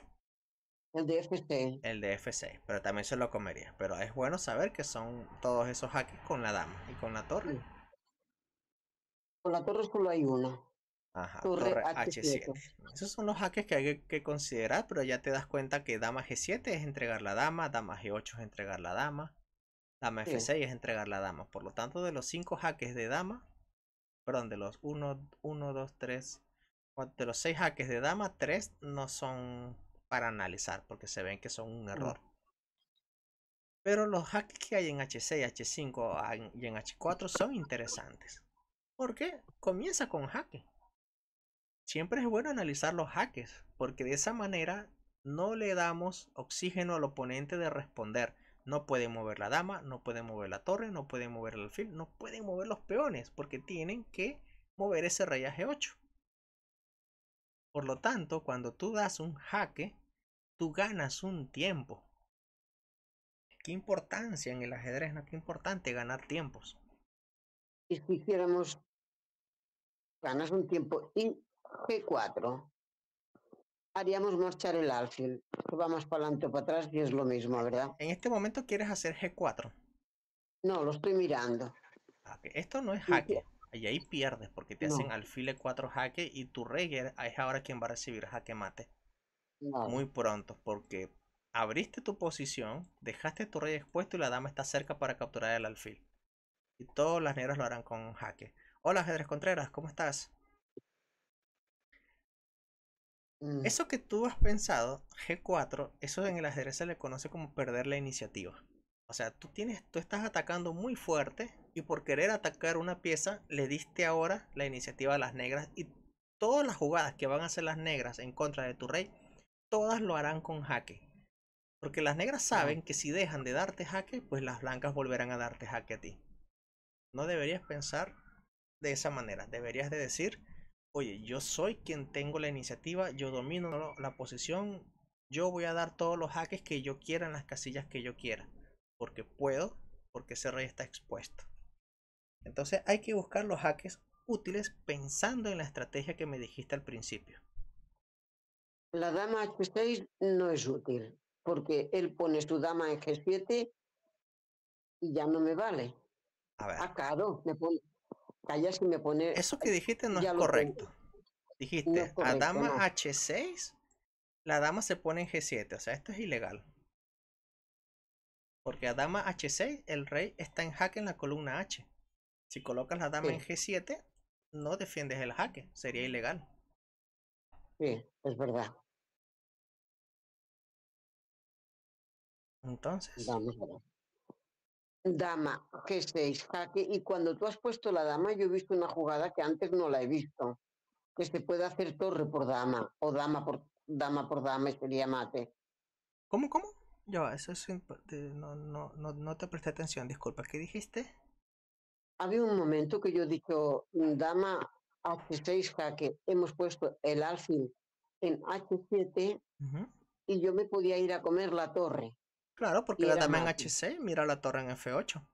El de 6 El DF6, pero también se lo comería. Pero es bueno saber que son todos esos hackers con la dama y con la torre. Con la torre solo hay uno. Ajá, torre, H7. Esos son los hackers que hay que considerar, pero ya te das cuenta que dama G7 es entregar la dama, dama G8 es entregar la dama, dama F6 es entregar la dama. Por lo tanto, de los 5 hackers de dama, perdón, de los 1, 1, 2, 3, de los 6 hackers de dama, 3 no son para analizar porque se ven que son un error. Pero los hacks que hay en H6, H5 ah, y en H4 son interesantes. Porque comienza con hacks. Siempre es bueno analizar los hacks porque de esa manera no le damos oxígeno al oponente de responder. No puede mover la dama, no puede mover la torre, no puede mover el alfil, no puede mover los peones porque tienen que mover ese rey a G8. Por lo tanto, cuando tú das un jaque, ganas un tiempo. Qué importancia en el ajedrez, ¿no? Qué importante ganar tiempos. Y si hiciéramos, ganas un tiempo en G4, haríamos marchar el alfil. Va más para adelante o para atrás y es lo mismo, ¿verdad? En este momento quieres hacer G4. No, lo estoy mirando. Ah, Esto no es jaque. Y ahí pierdes porque te hacen alfil 4 jaque y tu rey es ahora quien va a recibir jaque mate muy pronto, porque abriste tu posición, dejaste tu rey expuesto y la dama está cerca para capturar el alfil. Y todas las negras lo harán con un jaque. Hola, Ajedrez Contreras, ¿cómo estás? Mm. Eso que tú has pensado, G4, eso en el ajedrez se le conoce como perder la iniciativa. O sea, tú, tienes, tú estás atacando muy fuerte y por querer atacar una pieza le diste ahora la iniciativa a las negras y todas las jugadas que van a hacer las negras en contra de tu rey todas lo harán con jaque. Porque las negras saben que si dejan de darte jaque, pues las blancas volverán a darte jaque a ti. No deberías pensar de esa manera. Deberías de decir, oye, yo soy quien tengo la iniciativa, yo domino la posición, yo voy a dar todos los jaques que yo quiera en las casillas que yo quiera. Porque puedo, porque ese rey está expuesto. Entonces hay que buscar los jaques útiles pensando en la estrategia que me dijiste al principio la dama H6 no es útil, porque él pone su dama en G7 y ya no me vale. A ver. Ah, me pone, me pone... Eso que dijiste no es correcto. Dijiste, a dama H6, la dama se pone en G7, o sea, esto es ilegal. Porque a dama H6, el rey está en jaque en la columna H. Si colocas la dama en G7, no defiendes el jaque, sería ilegal. Sí, es verdad. Entonces. Dama, que seis, jaque. Y cuando tú has puesto la dama, yo he visto una jugada que antes no la he visto. Que se puede hacer torre por dama, o dama por dama por dama, sería mate. ¿Cómo, cómo? Yo, eso es no, no, no, no te presté atención, disculpa, ¿qué dijiste? Había un momento que yo he dicho, oh, dama H6 jaque, hemos puesto el alfil en H7 y yo me podía ir a comer la torre. Claro, porque la dama en H6, mira la torre en F8.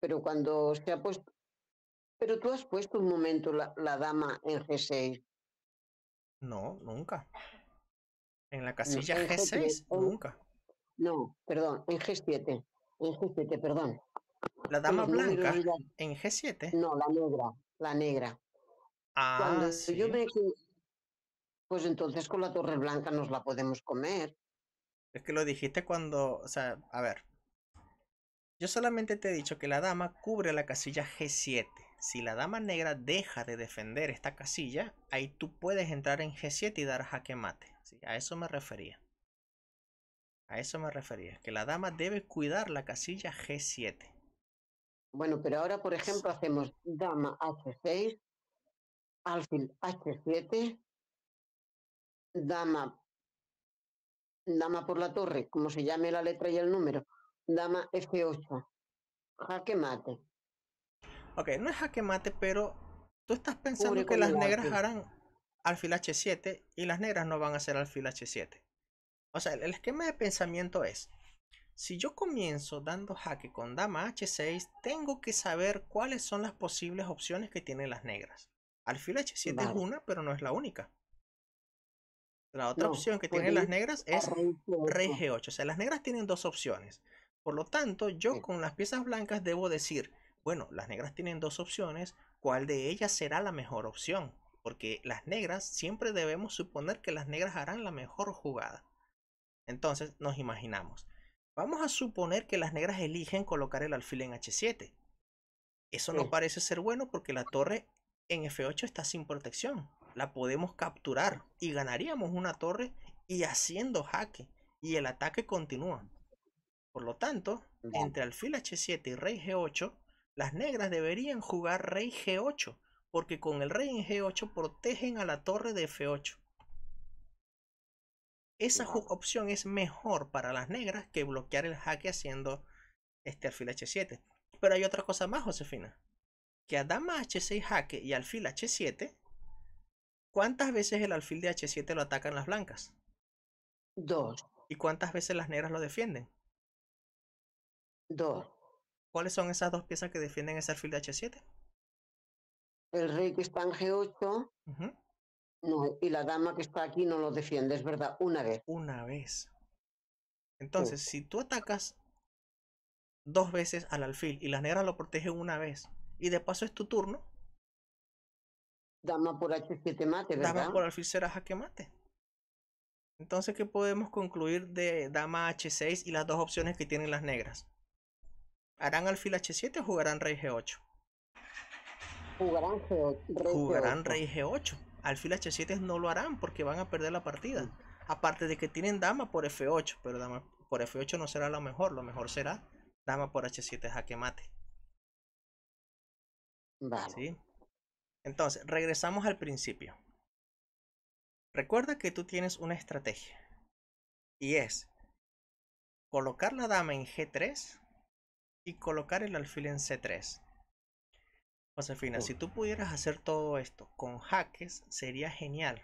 Pero cuando se ha puesto... Pero tú has puesto un momento la, dama en G6. No, nunca. En la casilla G6, nunca. No, perdón, en G7. En G7, perdón. La dama blanca en G7. No, la negra la negra. Ah, Pues entonces con la Torre Blanca nos la podemos comer. Es que lo dijiste cuando, o sea, a ver. Yo solamente te he dicho que la dama cubre la casilla G7. Si la dama negra deja de defender esta casilla, ahí tú puedes entrar en G7 y dar jaque mate. ¿sí? A eso me refería. A eso me refería. Que la dama debe cuidar la casilla G7. Bueno, pero ahora, por ejemplo, hacemos dama h6, alfil h7, dama, dama por la torre, como se llame la letra y el número, dama f8, jaque mate. Ok, no es jaque mate, pero tú estás pensando que las negras harán alfil h7 y las negras no van a hacer alfil h7. O sea, el esquema de pensamiento es, si yo comienzo dando jaque con dama h6, tengo que saber cuáles son las posibles opciones que tienen las negras. Alfil h7 es una, pero no es la única. La otra opción que pues tienen las negras es rey g8. O sea, las negras tienen dos opciones. Por lo tanto, yo con las piezas blancas debo decir, bueno, las negras tienen dos opciones, ¿cuál de ellas será la mejor opción? Porque las negras siempre debemos suponer que las negras harán la mejor jugada. Entonces nos imaginamos. Vamos a suponer que las negras eligen colocar el alfil en H7. Eso no parece ser bueno porque la torre en F8 está sin protección. La podemos capturar y ganaríamos una torre y haciendo jaque. Y el ataque continúa. Por lo tanto, entre alfil H7 y rey G8, las negras deberían jugar rey G8 porque con el rey en G8 protegen a la torre de F8 esa opción es mejor para las negras que bloquear el jaque haciendo este alfil h7. Pero hay otra cosa más, Josefina. Que a dama h6 jaque y alfil h7, ¿cuántas veces el alfil de h7 lo atacan las blancas? Dos. ¿Y cuántas veces las negras lo defienden? Dos. ¿Cuáles son esas dos piezas que defienden ese alfil de h7? El rey que está en g8 Ajá. No, y la dama que está aquí no lo defiende, es verdad, una vez. Una vez. Entonces, si tú atacas dos veces al alfil y las negras lo protegen una vez, y de paso es tu turno. Dama por H7 mate, ¿verdad? Dama por alfil será jaque mate. Entonces, ¿qué podemos concluir de dama H6 y las dos opciones que tienen las negras? ¿Harán alfil H7 o jugarán rey G8? Jugarán, rey G8 alfil h7 no lo harán porque van a perder la partida. Mm. Aparte de que tienen dama por f8, pero dama por f8 no será lo mejor, lo mejor será dama por h7 jaque mate. Entonces, regresamos al principio. Recuerda que tú tienes una estrategia y es colocar la dama en g3 y colocar el alfil en c3. Josefina, si tú pudieras hacer todo esto con jaques, sería genial,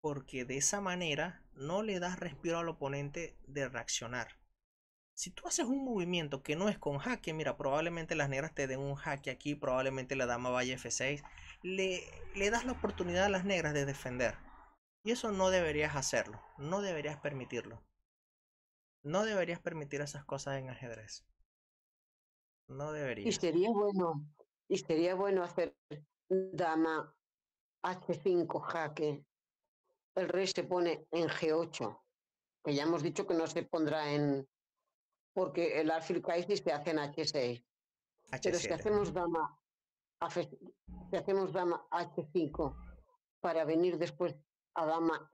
porque de esa manera no le das respiro al oponente de reaccionar. Si tú haces un movimiento que no es con jaque, mira, probablemente las negras te den un jaque aquí, probablemente la dama vaya F6, le, le das la oportunidad a las negras de defender. Y eso no deberías hacerlo, no deberías permitirlo. No deberías permitir esas cosas en ajedrez. No deberías. Y sería bueno y sería bueno hacer dama H5 jaque. El rey se pone en G8, que ya hemos dicho que no se pondrá en... porque el alfil si se hace en H6. Pero si hacemos dama si hacemos dama H5 para venir después a dama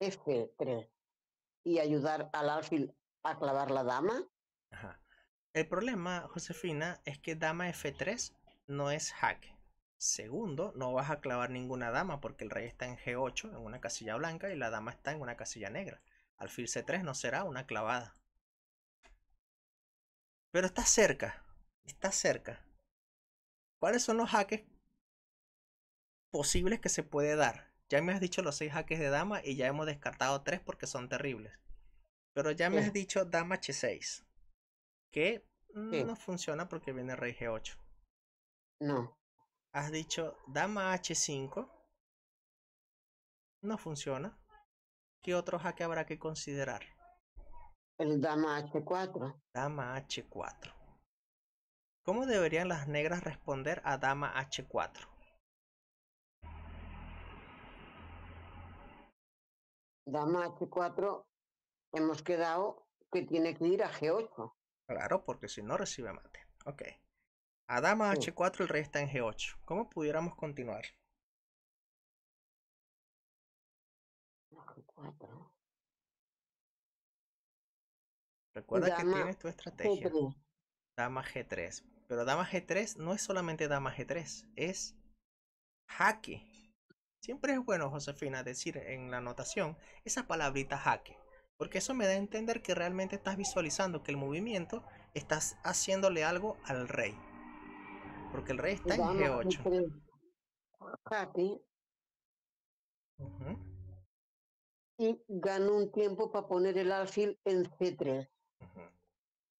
F3 y ayudar al alfil a clavar la dama, el problema, Josefina, es que dama f3 no es jaque. Segundo, no vas a clavar ninguna dama porque el rey está en g8, en una casilla blanca, y la dama está en una casilla negra. Alfil c3 no será una clavada. Pero está cerca, está cerca. ¿Cuáles son los jaques posibles que se puede dar? Ya me has dicho los seis jaques de dama y ya hemos descartado tres porque son terribles. Pero ya me has dicho dama h6 que no funciona porque viene rey G8. No. Has dicho dama H5. No funciona. ¿Qué otro jaque habrá que considerar? El dama H4. Dama H4. ¿Cómo deberían las negras responder a dama H4? Dama H4 hemos quedado que tiene que ir a G8. Claro, porque si no recibe mate. Ok. A dama h4, el rey está en g8. ¿Cómo pudiéramos continuar? G4. Recuerda que tienes tu estrategia. Dama G3. Pero dama G3 no es solamente dama G3, es jaque. Siempre es bueno, Josefina, decir en la anotación esa palabrita jaque. Porque eso me da a entender que realmente estás visualizando que el movimiento estás haciéndole algo al rey. Porque el rey está en G8. Este, y gano un tiempo para poner el alfil en C3.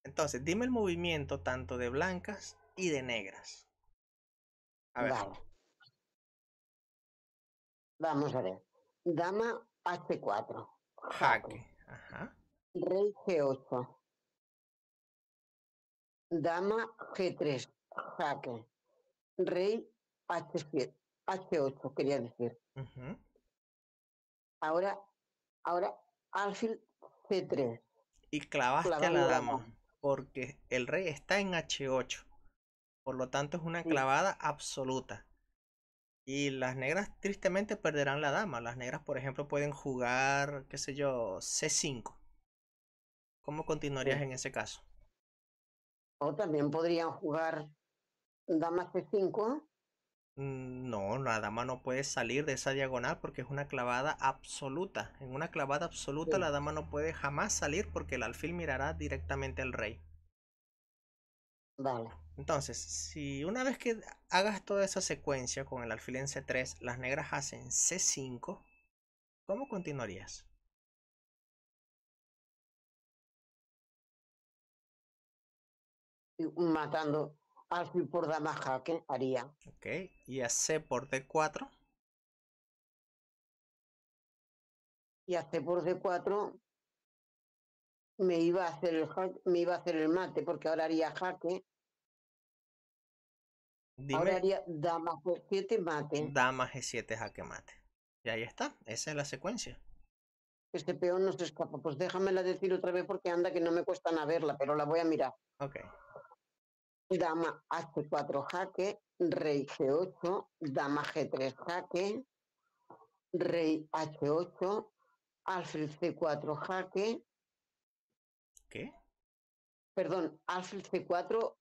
Entonces, dime el movimiento tanto de blancas y de negras. A ver. Vamos a ver. Dama H4. Jaque. Rey G8. Dama G3. saque, Rey H7. H8, quería decir. Ahora, ahora, alfil C3. Y clavaste a la dama, porque el rey está en H8. Por lo tanto, es una clavada absoluta. Y las negras tristemente perderán la dama. Las negras, por ejemplo, pueden jugar, qué sé yo, C5. ¿Cómo continuarías en ese caso? O también podrían jugar dama C5. Mm, no, la dama no puede salir de esa diagonal porque es una clavada absoluta. En una clavada absoluta la dama no puede jamás salir porque el alfil mirará directamente al rey. Vale. Entonces, si una vez que hagas toda esa secuencia con el alfil en C3, las negras hacen C5, ¿cómo continuarías? Matando alfil por dama jaque haría. Ok, y a C por D4. Y a C por D4 me iba a hacer el, me iba a hacer el mate porque ahora haría jaque Ahora haría dama G7 mate. Dama G7 jaque mate. Y ahí está, esa es la secuencia. Este peón nos escapa. Pues déjamela decir otra vez porque anda que no me cuesta nada verla, pero la voy a mirar. Ok. Dama H4 jaque, rey G8, dama G3 jaque, rey H8, alfil C4 jaque. ¿Qué? Perdón, alfil C4,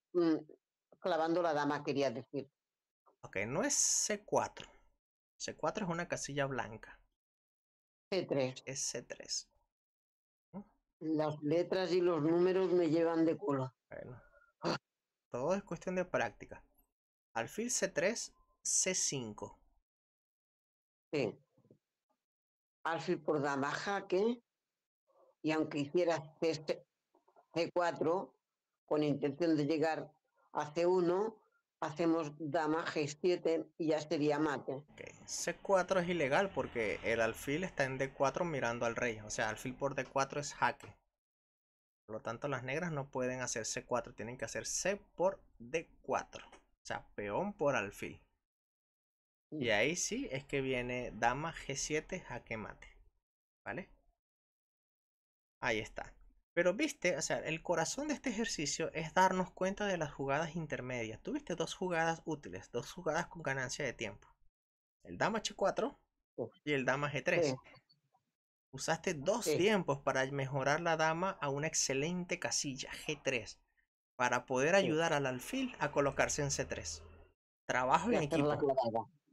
clavando la dama, quería decir. Ok, no es C4. C4 es una casilla blanca. C3. Es C3. Las letras y los números me llevan de culo. Bueno. Todo es cuestión de práctica. Alfil C3, C5. Sí. Alfil por dama jaque. Y aunque hicieras C4 con intención de llegar hace 1, hacemos dama g7 y ya sería mate. C4 es ilegal porque el alfil está en D4 mirando al rey, o sea, alfil por D4 es jaque. Por lo tanto, las negras no pueden hacer C4, tienen que hacer C por D4, o sea, peón por alfil. Y mm. ahí sí es que viene dama G7 jaque mate. ¿Vale? Ahí está. Pero viste, o sea, el corazón de este ejercicio es darnos cuenta de las jugadas intermedias. Tuviste dos jugadas útiles, dos jugadas con ganancia de tiempo. El dama H4 y el dama G3. Usaste dos tiempos para mejorar la dama a una excelente casilla, G3, para poder ayudar al alfil a colocarse en C3. Trabajo en equipo.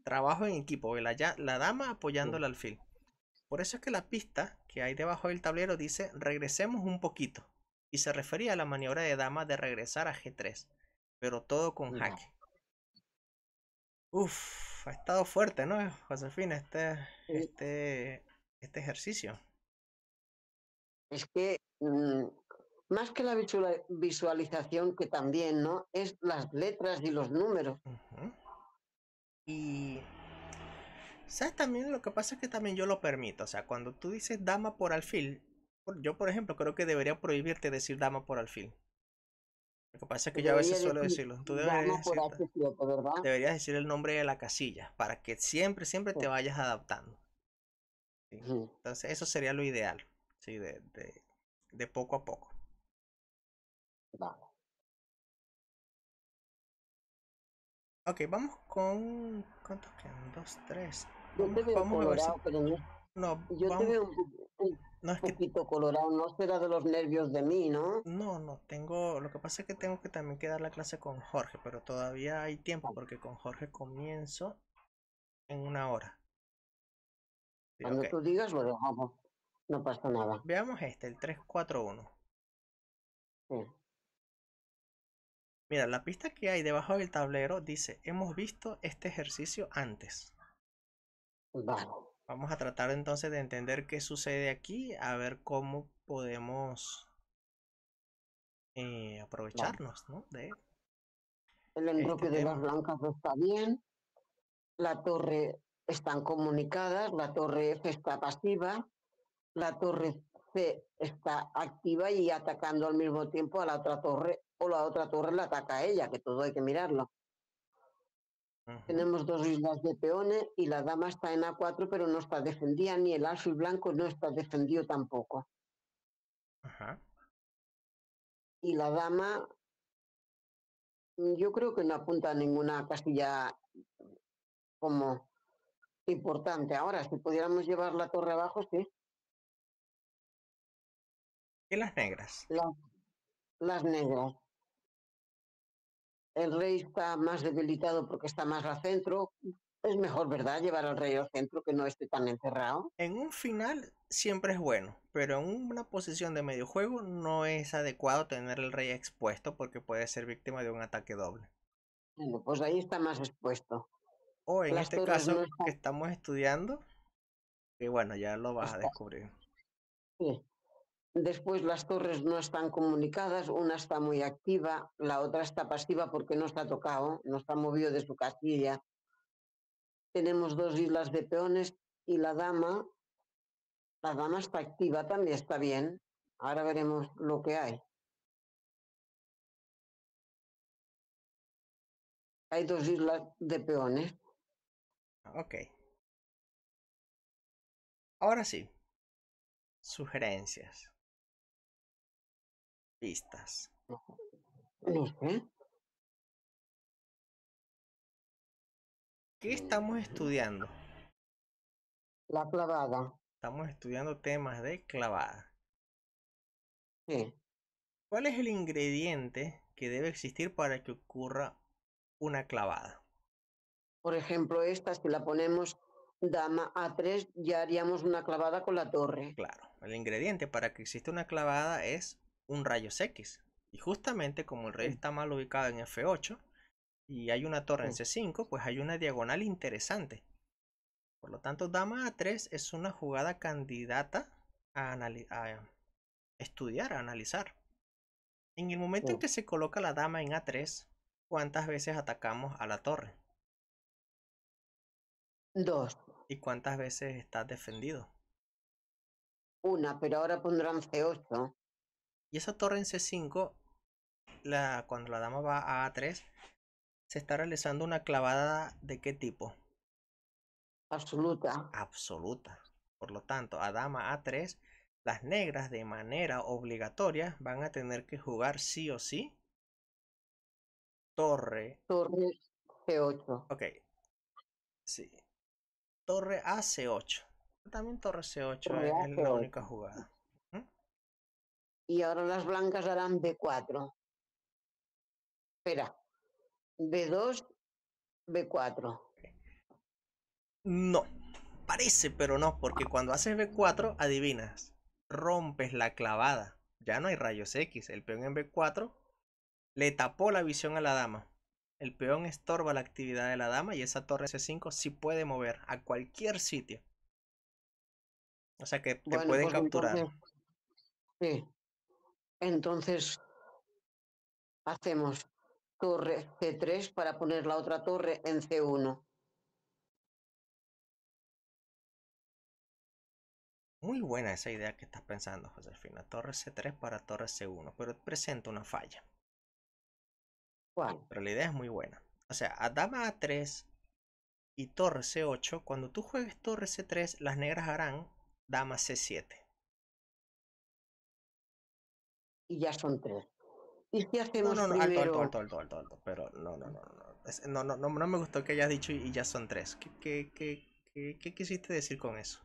Trabajo en equipo, la, la dama apoyando al alfil. Por eso es que la pista que hay debajo del tablero dice regresemos un poquito y se refería a la maniobra de dama de regresar a G3, pero todo con hack jaque. Uf, ha estado fuerte, ¿no, Josefina? Este, este, este ejercicio. Es que mm, más que la visualización, que también, ¿no? Es las letras y los números. Y ¿Sabes también? Lo que pasa es que también yo lo permito. O sea, cuando tú dices dama por alfil, yo por ejemplo creo que debería prohibirte decir dama por alfil. Lo que pasa es que yo a veces suelo decirlo. Tú deberías, decir, el nombre de la casilla para que siempre, siempre te vayas adaptando. Entonces, eso sería lo ideal, ¿sí? De, de, de poco a poco. Ok, vamos con... ¿Cuántos quedan? Dos, tres, yo te veo no. no yo un, poquito colorado, no será de los nervios de mí, ¿no? No, no, tengo. Lo que pasa es que tengo que también quedar la clase con Jorge, pero todavía hay tiempo porque con Jorge comienzo en una hora. Cuando tú digas, lo dejamos. No pasa nada. Veamos este, el 341. Mira, la pista que hay debajo del tablero dice, hemos visto este ejercicio antes. Vamos a tratar entonces de entender qué sucede aquí, a ver cómo podemos eh, aprovecharnos, ¿no? el enroque este de las blancas está bien, la torre están comunicadas, la torre F está pasiva, la torre C está activa y atacando al mismo tiempo a la otra torre o la otra torre la ataca a ella, que todo hay que mirarlo. Tenemos dos islas de peones y la dama está en A4 pero no está defendida, ni el alfil blanco no está defendido tampoco. Ajá. Y la dama, mm, yo creo que no apunta a ninguna casilla mm, como importante. Ahora, si pudiéramos llevar la torre abajo, sí. ¿Y las negras? las negras el rey está más debilitado porque está más al centro. Es mejor, ¿verdad?, llevar al rey al centro que no esté tan encerrado. En un final siempre es bueno, pero en una posición de medio juego no es adecuado tener el rey expuesto porque puede ser víctima de un ataque doble. Bueno, pues ahí está más expuesto. O en este caso que estamos estudiando, que bueno, ya lo vas a descubrir. Sí. Después las torres no están comunicadas, una está muy activa, la otra está pasiva porque no está tocado, no está movido de su casilla. Tenemos dos islas de peones y la dama, la dama está activa, también está bien. Ahora veremos lo que hay. Hay dos islas de peones. Ok. Ahora sí. Sugerencias. ¿Qué estamos estudiando? La clavada. Estamos estudiando temas de clavada. ¿Cuál es el ingrediente que debe existir para que ocurra una clavada? Por ejemplo, esta, si la ponemos dama a 3, ya haríamos una clavada con la torre. Claro, el ingrediente para que exista una clavada es un rayo X. Y justamente como el rey está mal ubicado en F8 y hay una torre en C5, pues hay una diagonal interesante. Por lo tanto, dama A3 es una jugada candidata a, estudiar, a analizar. En el momento en que se coloca la dama en A3, ¿cuántas veces atacamos a la torre? Dos. ¿Y cuántas veces está defendido? Una, pero ahora pondrán f 8 y esa torre en C5, cuando la dama va a A3, se está realizando una clavada de qué tipo? Absoluta. Absoluta. Por lo tanto, a dama A3, las negras de manera obligatoria van a tener que jugar sí o sí. Torre. Torre C8. Ok. Sí. Torre A, c 8 También torre C8 es la única jugada y ahora las blancas harán B4. Espera, B2, B4. No, parece, pero no, porque cuando haces B4, adivinas, rompes la clavada. Ya no hay rayos X, el peón en B4 le tapó la visión a la dama. El peón estorba la actividad de la dama y esa torre C5 sí puede mover a cualquier sitio. O sea que te pueden pues capturar. sí. Entonces hacemos torre C3 para poner la otra torre en C1. Muy buena esa idea que estás pensando, Josefina. Torre C3 para torre C1, pero presenta una falla. ¿Cuál? Pero la idea es muy buena. O sea, a dama A3 y torre C8, cuando tú juegues torre C3, las negras harán dama C7 y ya son tres. ¿Y qué hacemos no, no, no, alto, alto, alto, alto, pero no, no, no, no, no, no, no, me gustó que hayas dicho y ya son tres. ¿Qué, qué, qué, qué, quisiste decir con eso?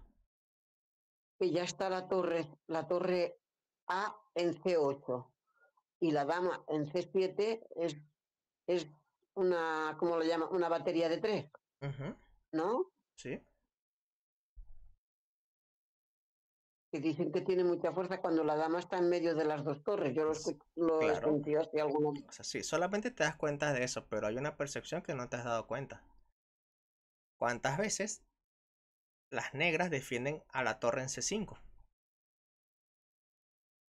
Que ya está la torre, la torre A en C8 y la dama en C7 es, es una, ¿cómo lo llama? Una batería de tres, ¿no? Sí. que dicen que tiene mucha fuerza cuando la dama está en medio de las dos torres. Yo lo, lo he así alguna sí, solamente te das cuenta de eso, pero hay una percepción que no te has dado cuenta. ¿Cuántas veces las negras defienden a la torre en C5?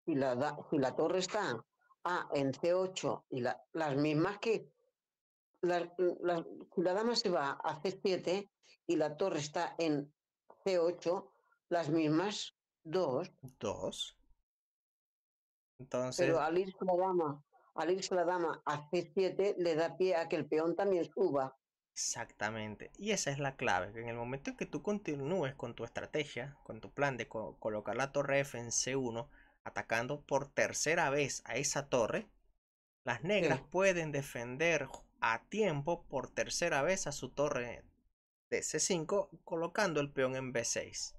Si la, torre está ah, en C8 y las mismas que... La, la dama se va a C7 y la torre está en C8, las mismas 2 Dos. Entonces. Pero al irse la dama, al la dama a C7 le da pie a que el peón también suba. Exactamente. Y esa es la clave, que en el momento en que tú continúes con tu estrategia, con tu plan de colocar la torre F en C1, atacando por tercera vez a esa torre, las negras pueden defender a tiempo por tercera vez a su torre de C5, colocando el peón en B6.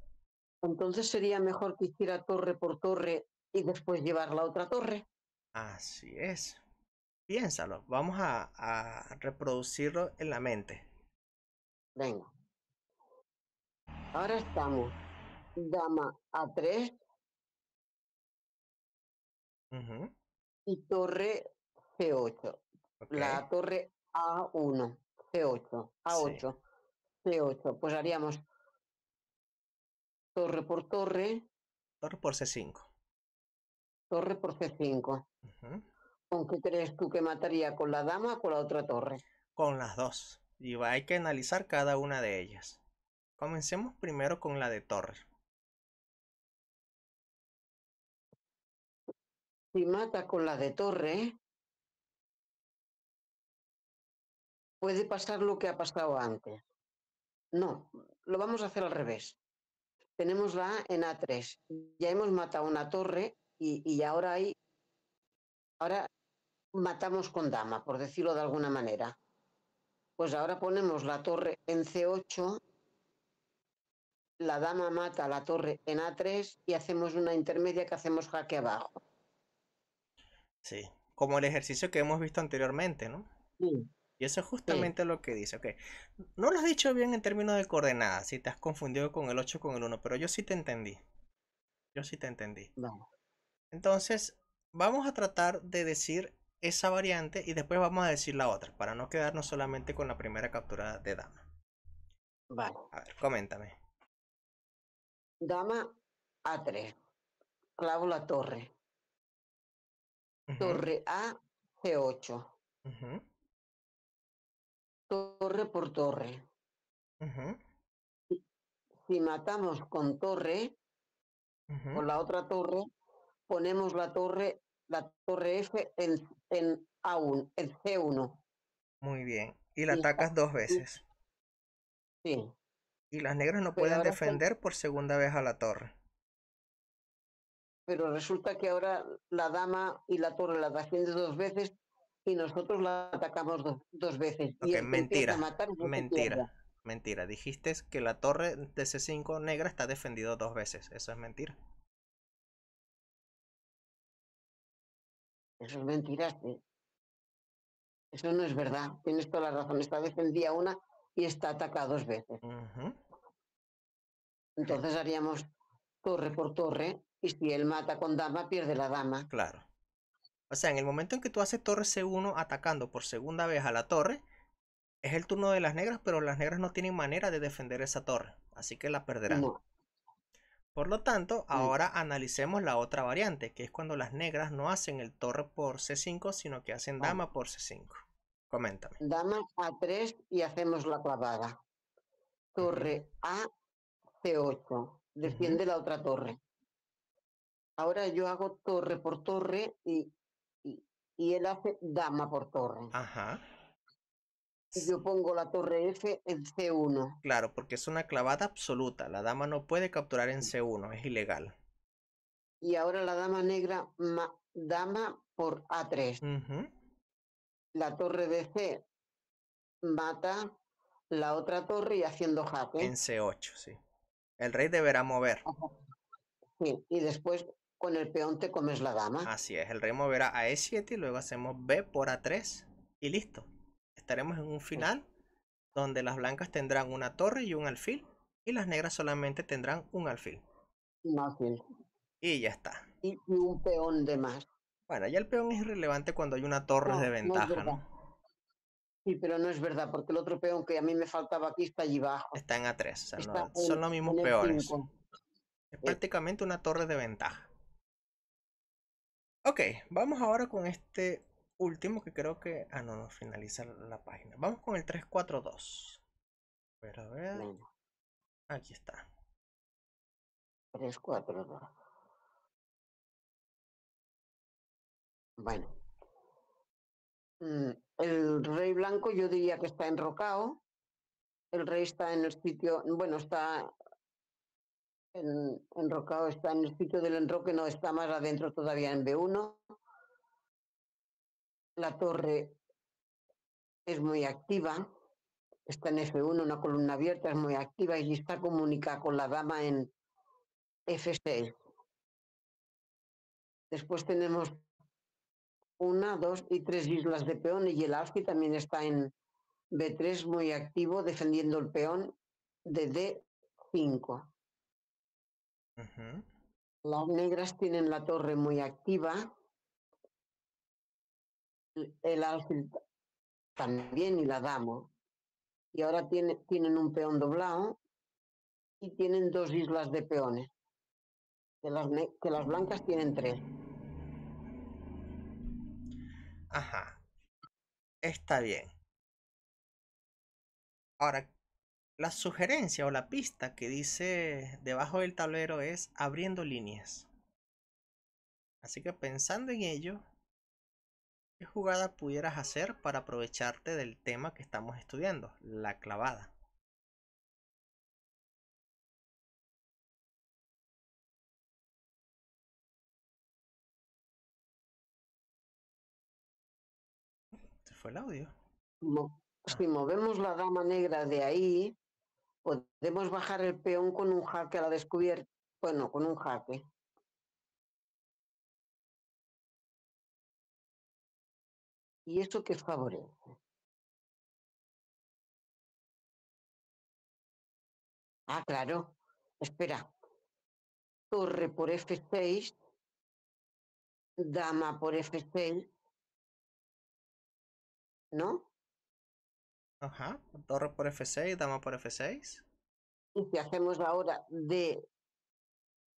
Entonces sería mejor que hiciera torre por torre y después llevar la otra torre. Así es. Piénsalo, vamos a, reproducirlo en la mente. Venga. Ahora estamos. Dama A3. Y torre C8. La torre A1, C8, A8, C8. Pues haríamos torre por torre. Torre por C5. Torre por C5. ¿Con qué crees tú que mataría? ¿Con la dama o con la otra torre? Con las dos. Y hay que analizar cada una de ellas. Comencemos primero con la de torre. Si mata con la de torre, puede pasar lo que ha pasado antes. No, lo vamos a hacer al revés. Tenemos la en A3. Ya hemos matado una torre y, ahora hay. Ahora matamos con dama, por decirlo de alguna manera. Pues ahora ponemos la torre en C8, la dama mata la torre en A3 y hacemos una intermedia que hacemos jaque abajo. Sí, como el ejercicio que hemos visto anteriormente, ¿no? Sí. Y eso es justamente lo que dice. Ok, no lo has dicho bien en términos de coordenadas, si te has confundido con el 8 con el 1, pero yo sí te entendí. Yo sí te entendí. vamos Entonces, vamos a tratar de decir esa variante y después vamos a decir la otra, para no quedarnos solamente con la primera captura de dama. Vale. A ver, coméntame. Dama A3, clavo la torre. Torre A G8 torre por torre. si, matamos con torre, con la otra torre, ponemos la torre, la torre F en, en a C1. Muy bien. Y la atacas dos veces. Y, sí. Y las negras no pueden defender por segunda vez a la torre. Pero resulta que ahora la dama y la torre la defiende dos veces y nosotros la atacamos dos veces. Ok, mentira, mentira, mentira. Dijiste que la torre de C5 negra está defendida dos veces. Eso es mentira. Eso es mentira, sí. Eso no es verdad. Tienes toda la razón. Está defendida una y está atacada dos veces. Entonces haríamos torre por torre y si él mata con dama, pierde la dama. Claro. O sea, en el momento en que tú haces torre C1 atacando por segunda vez a la torre, es el turno de las negras, pero las negras no tienen manera de defender esa torre, así que la perderán. Por lo tanto, mm. ahora analicemos la otra variante, que es cuando las negras no hacen el torre por C5, sino que hacen ah. dama por C5. Coméntame. Dama A3 y hacemos la clavada. Torre A, C8. Defiende la otra torre. Ahora yo hago torre por torre y y él hace dama por torre. Ajá. yo pongo la torre F en C1. Claro, porque es una clavada absoluta. La dama no puede capturar en C1, es ilegal. Y ahora la dama negra, dama por A3. La torre de C mata la otra torre y haciendo jaque. En C8, sí. El rey deberá mover. Sí, y después con el peón te comes la dama. Así es, el rey moverá a E7 y luego hacemos B por A3 y listo. Estaremos en un final donde las blancas tendrán una torre y un alfil y las negras solamente tendrán un alfil. Y ya está. Y, un peón de más. Bueno, ya el peón es irrelevante cuando hay una torre de ventaja, no, Sí, pero no es verdad, porque el otro peón que a mí me faltaba aquí está allí abajo. Está en A3, son los mismos peones. Es prácticamente una torre de ventaja. Ok, vamos ahora con este último que creo que... Ah, no, no, finaliza la página. Vamos con el 342. A ver, a ver. Aquí está. 342. Bueno. Mm, el rey blanco yo diría que está enrocado. El rey está en el sitio, bueno, está en, enrocado está en el sitio del enroque, no está más adentro todavía en B1. La torre es muy activa, está en F1, una columna abierta, es muy activa y está comunicada con la dama en F6. Después tenemos una, dos y tres islas de peón y el ASCII también está en B3 muy activo defendiendo el peón de D5. Las negras tienen la torre muy activa. El alfil también y la dama. Y ahora tienen un peón doblado y tienen dos islas de peones. Que las, que las blancas tienen tres. Ajá. Está bien. Ahora, la sugerencia o la pista que dice debajo del tablero es abriendo líneas. Así que pensando en ello, ¿qué jugada pudieras hacer para aprovecharte del tema que estamos estudiando? La clavada. ¿Se fue el audio? Ah. Si movemos la dama negra de ahí, podemos bajar el peón con un jaque a la descubierta, bueno, pues con un jaque. ¿Y eso qué favorece? Ah, claro, espera. Torre por F6, dama por F6, ¿no? Ajá, torre por F6, dama por F6. Y si hacemos ahora de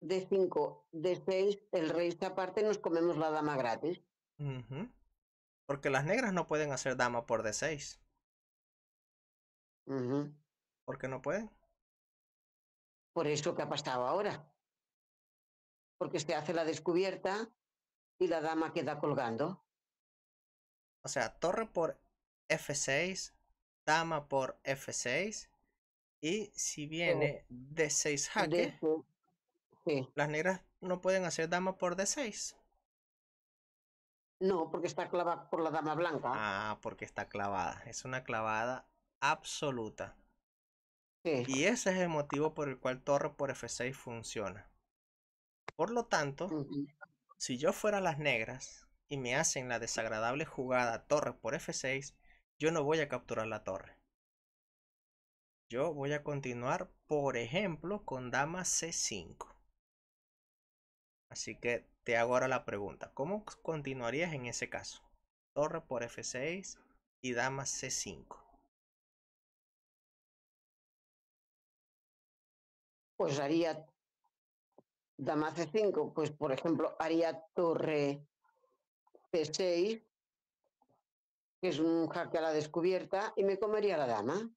de 5, d 6, el rey está aparte, nos comemos la dama gratis. Porque las negras no pueden hacer dama por D6. ¿Por qué no pueden? Por eso que ha pasado ahora. Porque se hace la descubierta y la dama queda colgando. O sea, torre por F6, dama por f6 y si oh. viene d6 jaque, las negras no pueden hacer dama por d6. No, porque está clavada por la dama blanca. Ah, porque está clavada. Es una clavada absoluta. Y ese es el motivo por el cual torre por f6 funciona. Por lo tanto, si yo fuera las negras y me hacen la desagradable jugada torre por f6, yo no voy a capturar la torre. Yo voy a continuar, por ejemplo, con dama C5. Así que te hago ahora la pregunta. ¿Cómo continuarías en ese caso? Torre por F6 y dama C5. Pues haría dama C5, pues por ejemplo haría torre C6 es un jaque a la descubierta, y me comería la dama.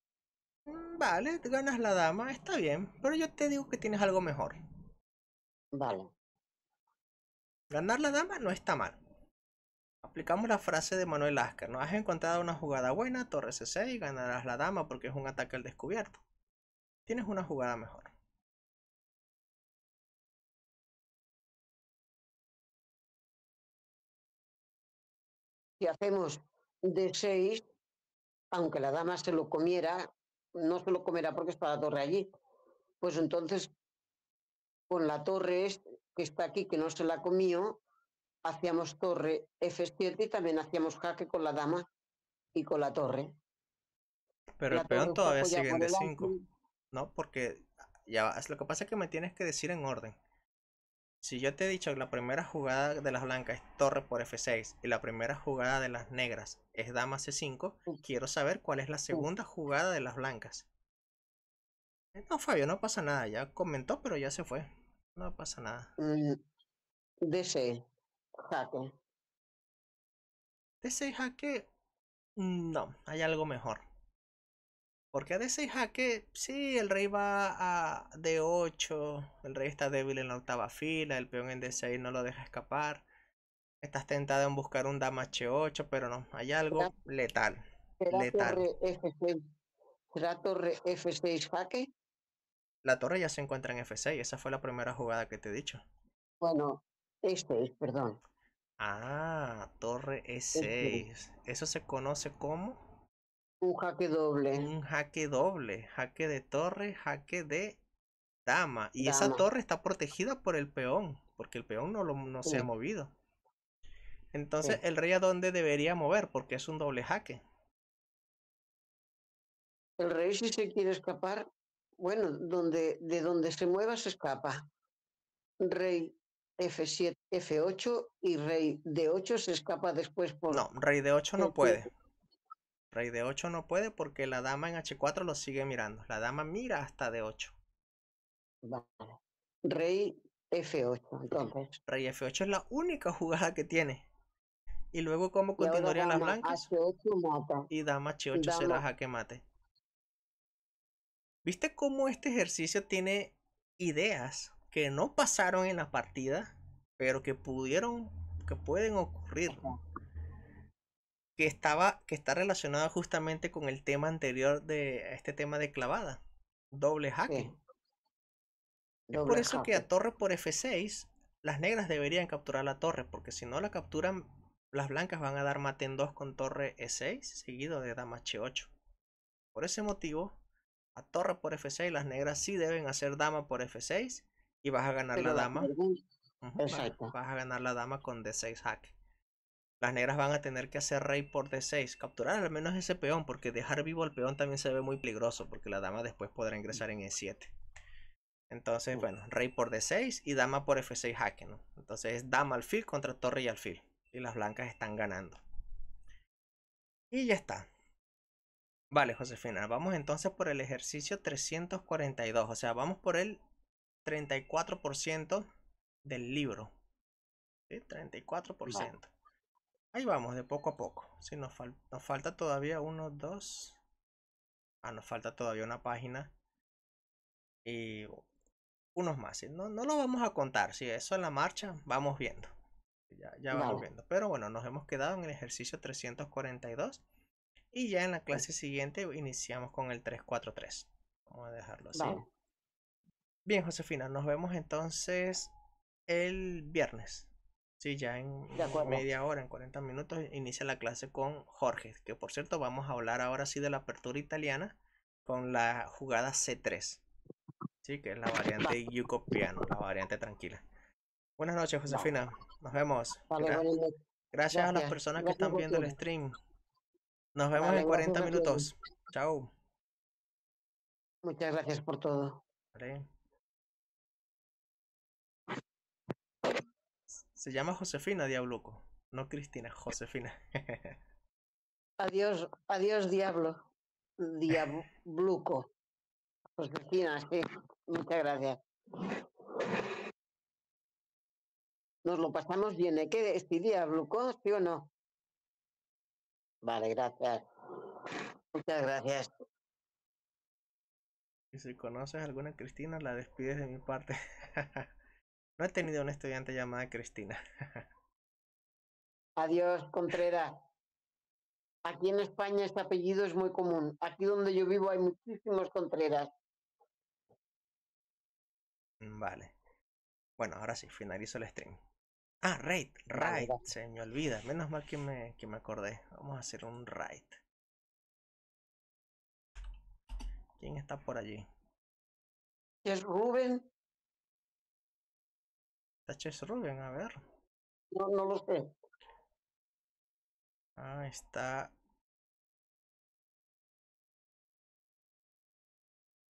Mm, vale, ganas la dama, está bien, pero yo te digo que tienes algo mejor. Vale. Ganar la dama no está mal. Aplicamos la frase de Manuel Asker, no has encontrado una jugada buena, torre C6 ganarás la dama porque es un ataque al descubierto. Tienes una jugada mejor. Si hacemos de seis, aunque la dama se lo comiera, no se lo comerá porque está la torre allí. Pues entonces, con la torre este, que está aquí, que no se la comió, hacíamos torre F7 y también hacíamos jaque con la dama y con la torre. Pero el peón todavía sigue en D5, ¿no? Porque ya lo que pasa es que me tienes que decir en orden. Si yo te he dicho que la primera jugada de las blancas es torre por f6 y la primera jugada de las negras es dama c5, quiero saber cuál es la segunda jugada de las blancas. Eh, no, Fabio, no pasa nada. Ya comentó, pero ya se fue. No pasa nada. Mm, D6, jaque. D6, jaque. Mm, no, hay algo mejor. Porque D6 jaque sí, el rey va a D8, el rey está débil en la octava fila, el peón en D6 no lo deja escapar. Estás tentado en buscar un dama H8, pero no, hay algo letal. ¿será Torre F6? ¿Será torre F6 jaque? La torre ya se encuentra en F6, esa fue la primera jugada que te he dicho. Bueno, E6, perdón. Ah, torre E6. Eso se conoce como un jaque doble. Un jaque doble. Jaque de torre, jaque de dama. Y esa torre está protegida por el peón, porque el peón no, lo, no se ha movido. Entonces, ¿el rey a dónde debería mover? Porque es un doble jaque. El rey, si se quiere escapar, bueno, donde, de donde se mueva se escapa. Rey F7, F8 y rey D8 se escapa después por. No, rey D8 no puede. Rey de 8 no puede porque la dama en H4 lo sigue mirando. La dama mira hasta D8. Vale. Rey F8, entonces. Rey F8 es la única jugada que tiene. Y luego, ¿cómo continuaría la blanca Y dama H8 dama... será jaque mate. ¿Viste cómo este ejercicio tiene ideas que no pasaron en la partida, pero que pudieron, que pueden ocurrir? que estaba que está relacionada justamente con el tema anterior de este tema de clavada, doble hacking. Es por eso que a torre por F6 las negras deberían capturar la torre, porque si no la capturan las blancas van a dar mate en 2 con torre E6 seguido de dama H8. Por ese motivo, a torre por F6 las negras sí deben hacer dama por F6 y vas a ganar la dama. vas, a ganar la dama con D6 hack las negras van a tener que hacer rey por D6. Capturar al menos ese peón, porque dejar vivo al peón también se ve muy peligroso, porque la dama después podrá ingresar en E7. Entonces, bueno, rey por D6 y dama por F6 jaque, ¿no? Entonces es dama alfil contra torre y alfil. Y las blancas están ganando. Y ya está. Vale, Josefina, vamos entonces por el ejercicio 342, o sea, vamos por el 34% del libro. 34%. Ahí vamos, de poco a poco. Si nos, nos falta todavía uno, dos. Ah, nos falta todavía una página. Y unos más. No, no lo vamos a contar. Si eso en la marcha, vamos viendo. Ya, ya vamos viendo. Pero bueno, nos hemos quedado en el ejercicio 342. Y ya en la clase siguiente iniciamos con el 343. Vamos a dejarlo así. Bien, Josefina, nos vemos entonces el viernes. Sí, ya en media hora, en 40 minutos, inicia la clase con Jorge, que por cierto vamos a hablar ahora sí de la apertura italiana con la jugada C3, sí, que es la variante Yuko Piano, la variante tranquila. Buenas noches, Josefina, nos vemos. gracias a las personas que están viendo el stream. Nos vemos en 40 minutos. Chao. Muchas gracias por todo. Se llama Josefina Diabluco, no Cristina, Josefina. adiós, adiós Diablo. Diabluco. Josefina, sí. Muchas gracias. Nos lo pasamos bien, ¿eh? ¿Qué este Diabluco, sí o no? Vale, gracias. Muchas gracias. Y si conoces alguna Cristina, la despides de mi parte. (laughs) No he tenido una estudiante llamada Cristina. (laughs) Adiós, Contreras. Aquí en España este apellido es muy común. Aquí donde yo vivo hay muchísimos Contreras. Mm, vale. Bueno, ahora sí, finalizo el stream. Ah, raid, raid. se me olvida. Menos mal que me, que me acordé. Vamos a hacer un raid. ¿Quién está por allí? Es Rubén a chess a ver. No, no lo sé. Ah, está.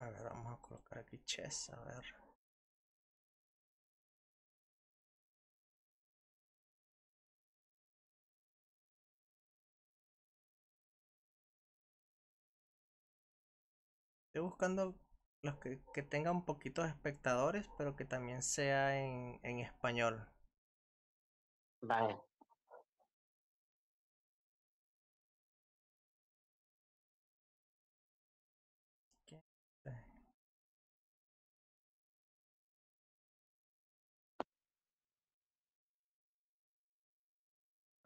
A ver, vamos a colocar aquí Chess, a ver. Estoy buscando los que, que tengan poquitos espectadores, pero que también sea en, en español. Vale.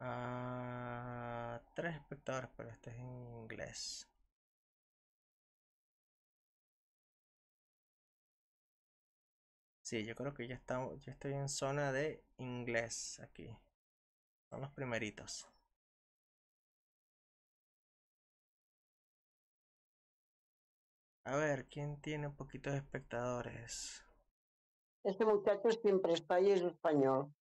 Ah, tres espectadores, pero este es en inglés. Sí, yo creo que ya, yo estoy en zona de inglés aquí. Son los primeritos. A ver, ¿quién tiene poquitos espectadores? Este muchacho siempre está ahí, es español.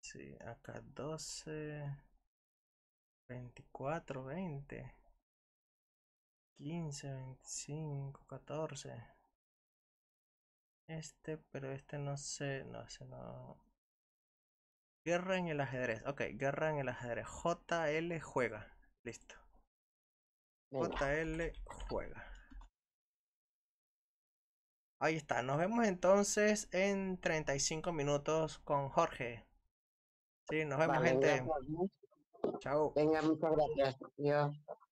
Sí, acá 12, 24, 20, 15, 25, 14. Este, pero este no sé, no, sé no. Guerra en el ajedrez. Ok, guerra en el ajedrez. JL juega. Listo. JL juega. Ahí está. Nos vemos entonces en 35 minutos con Jorge. Sí, nos vemos, gente. Chao. Venga, muchas gracias.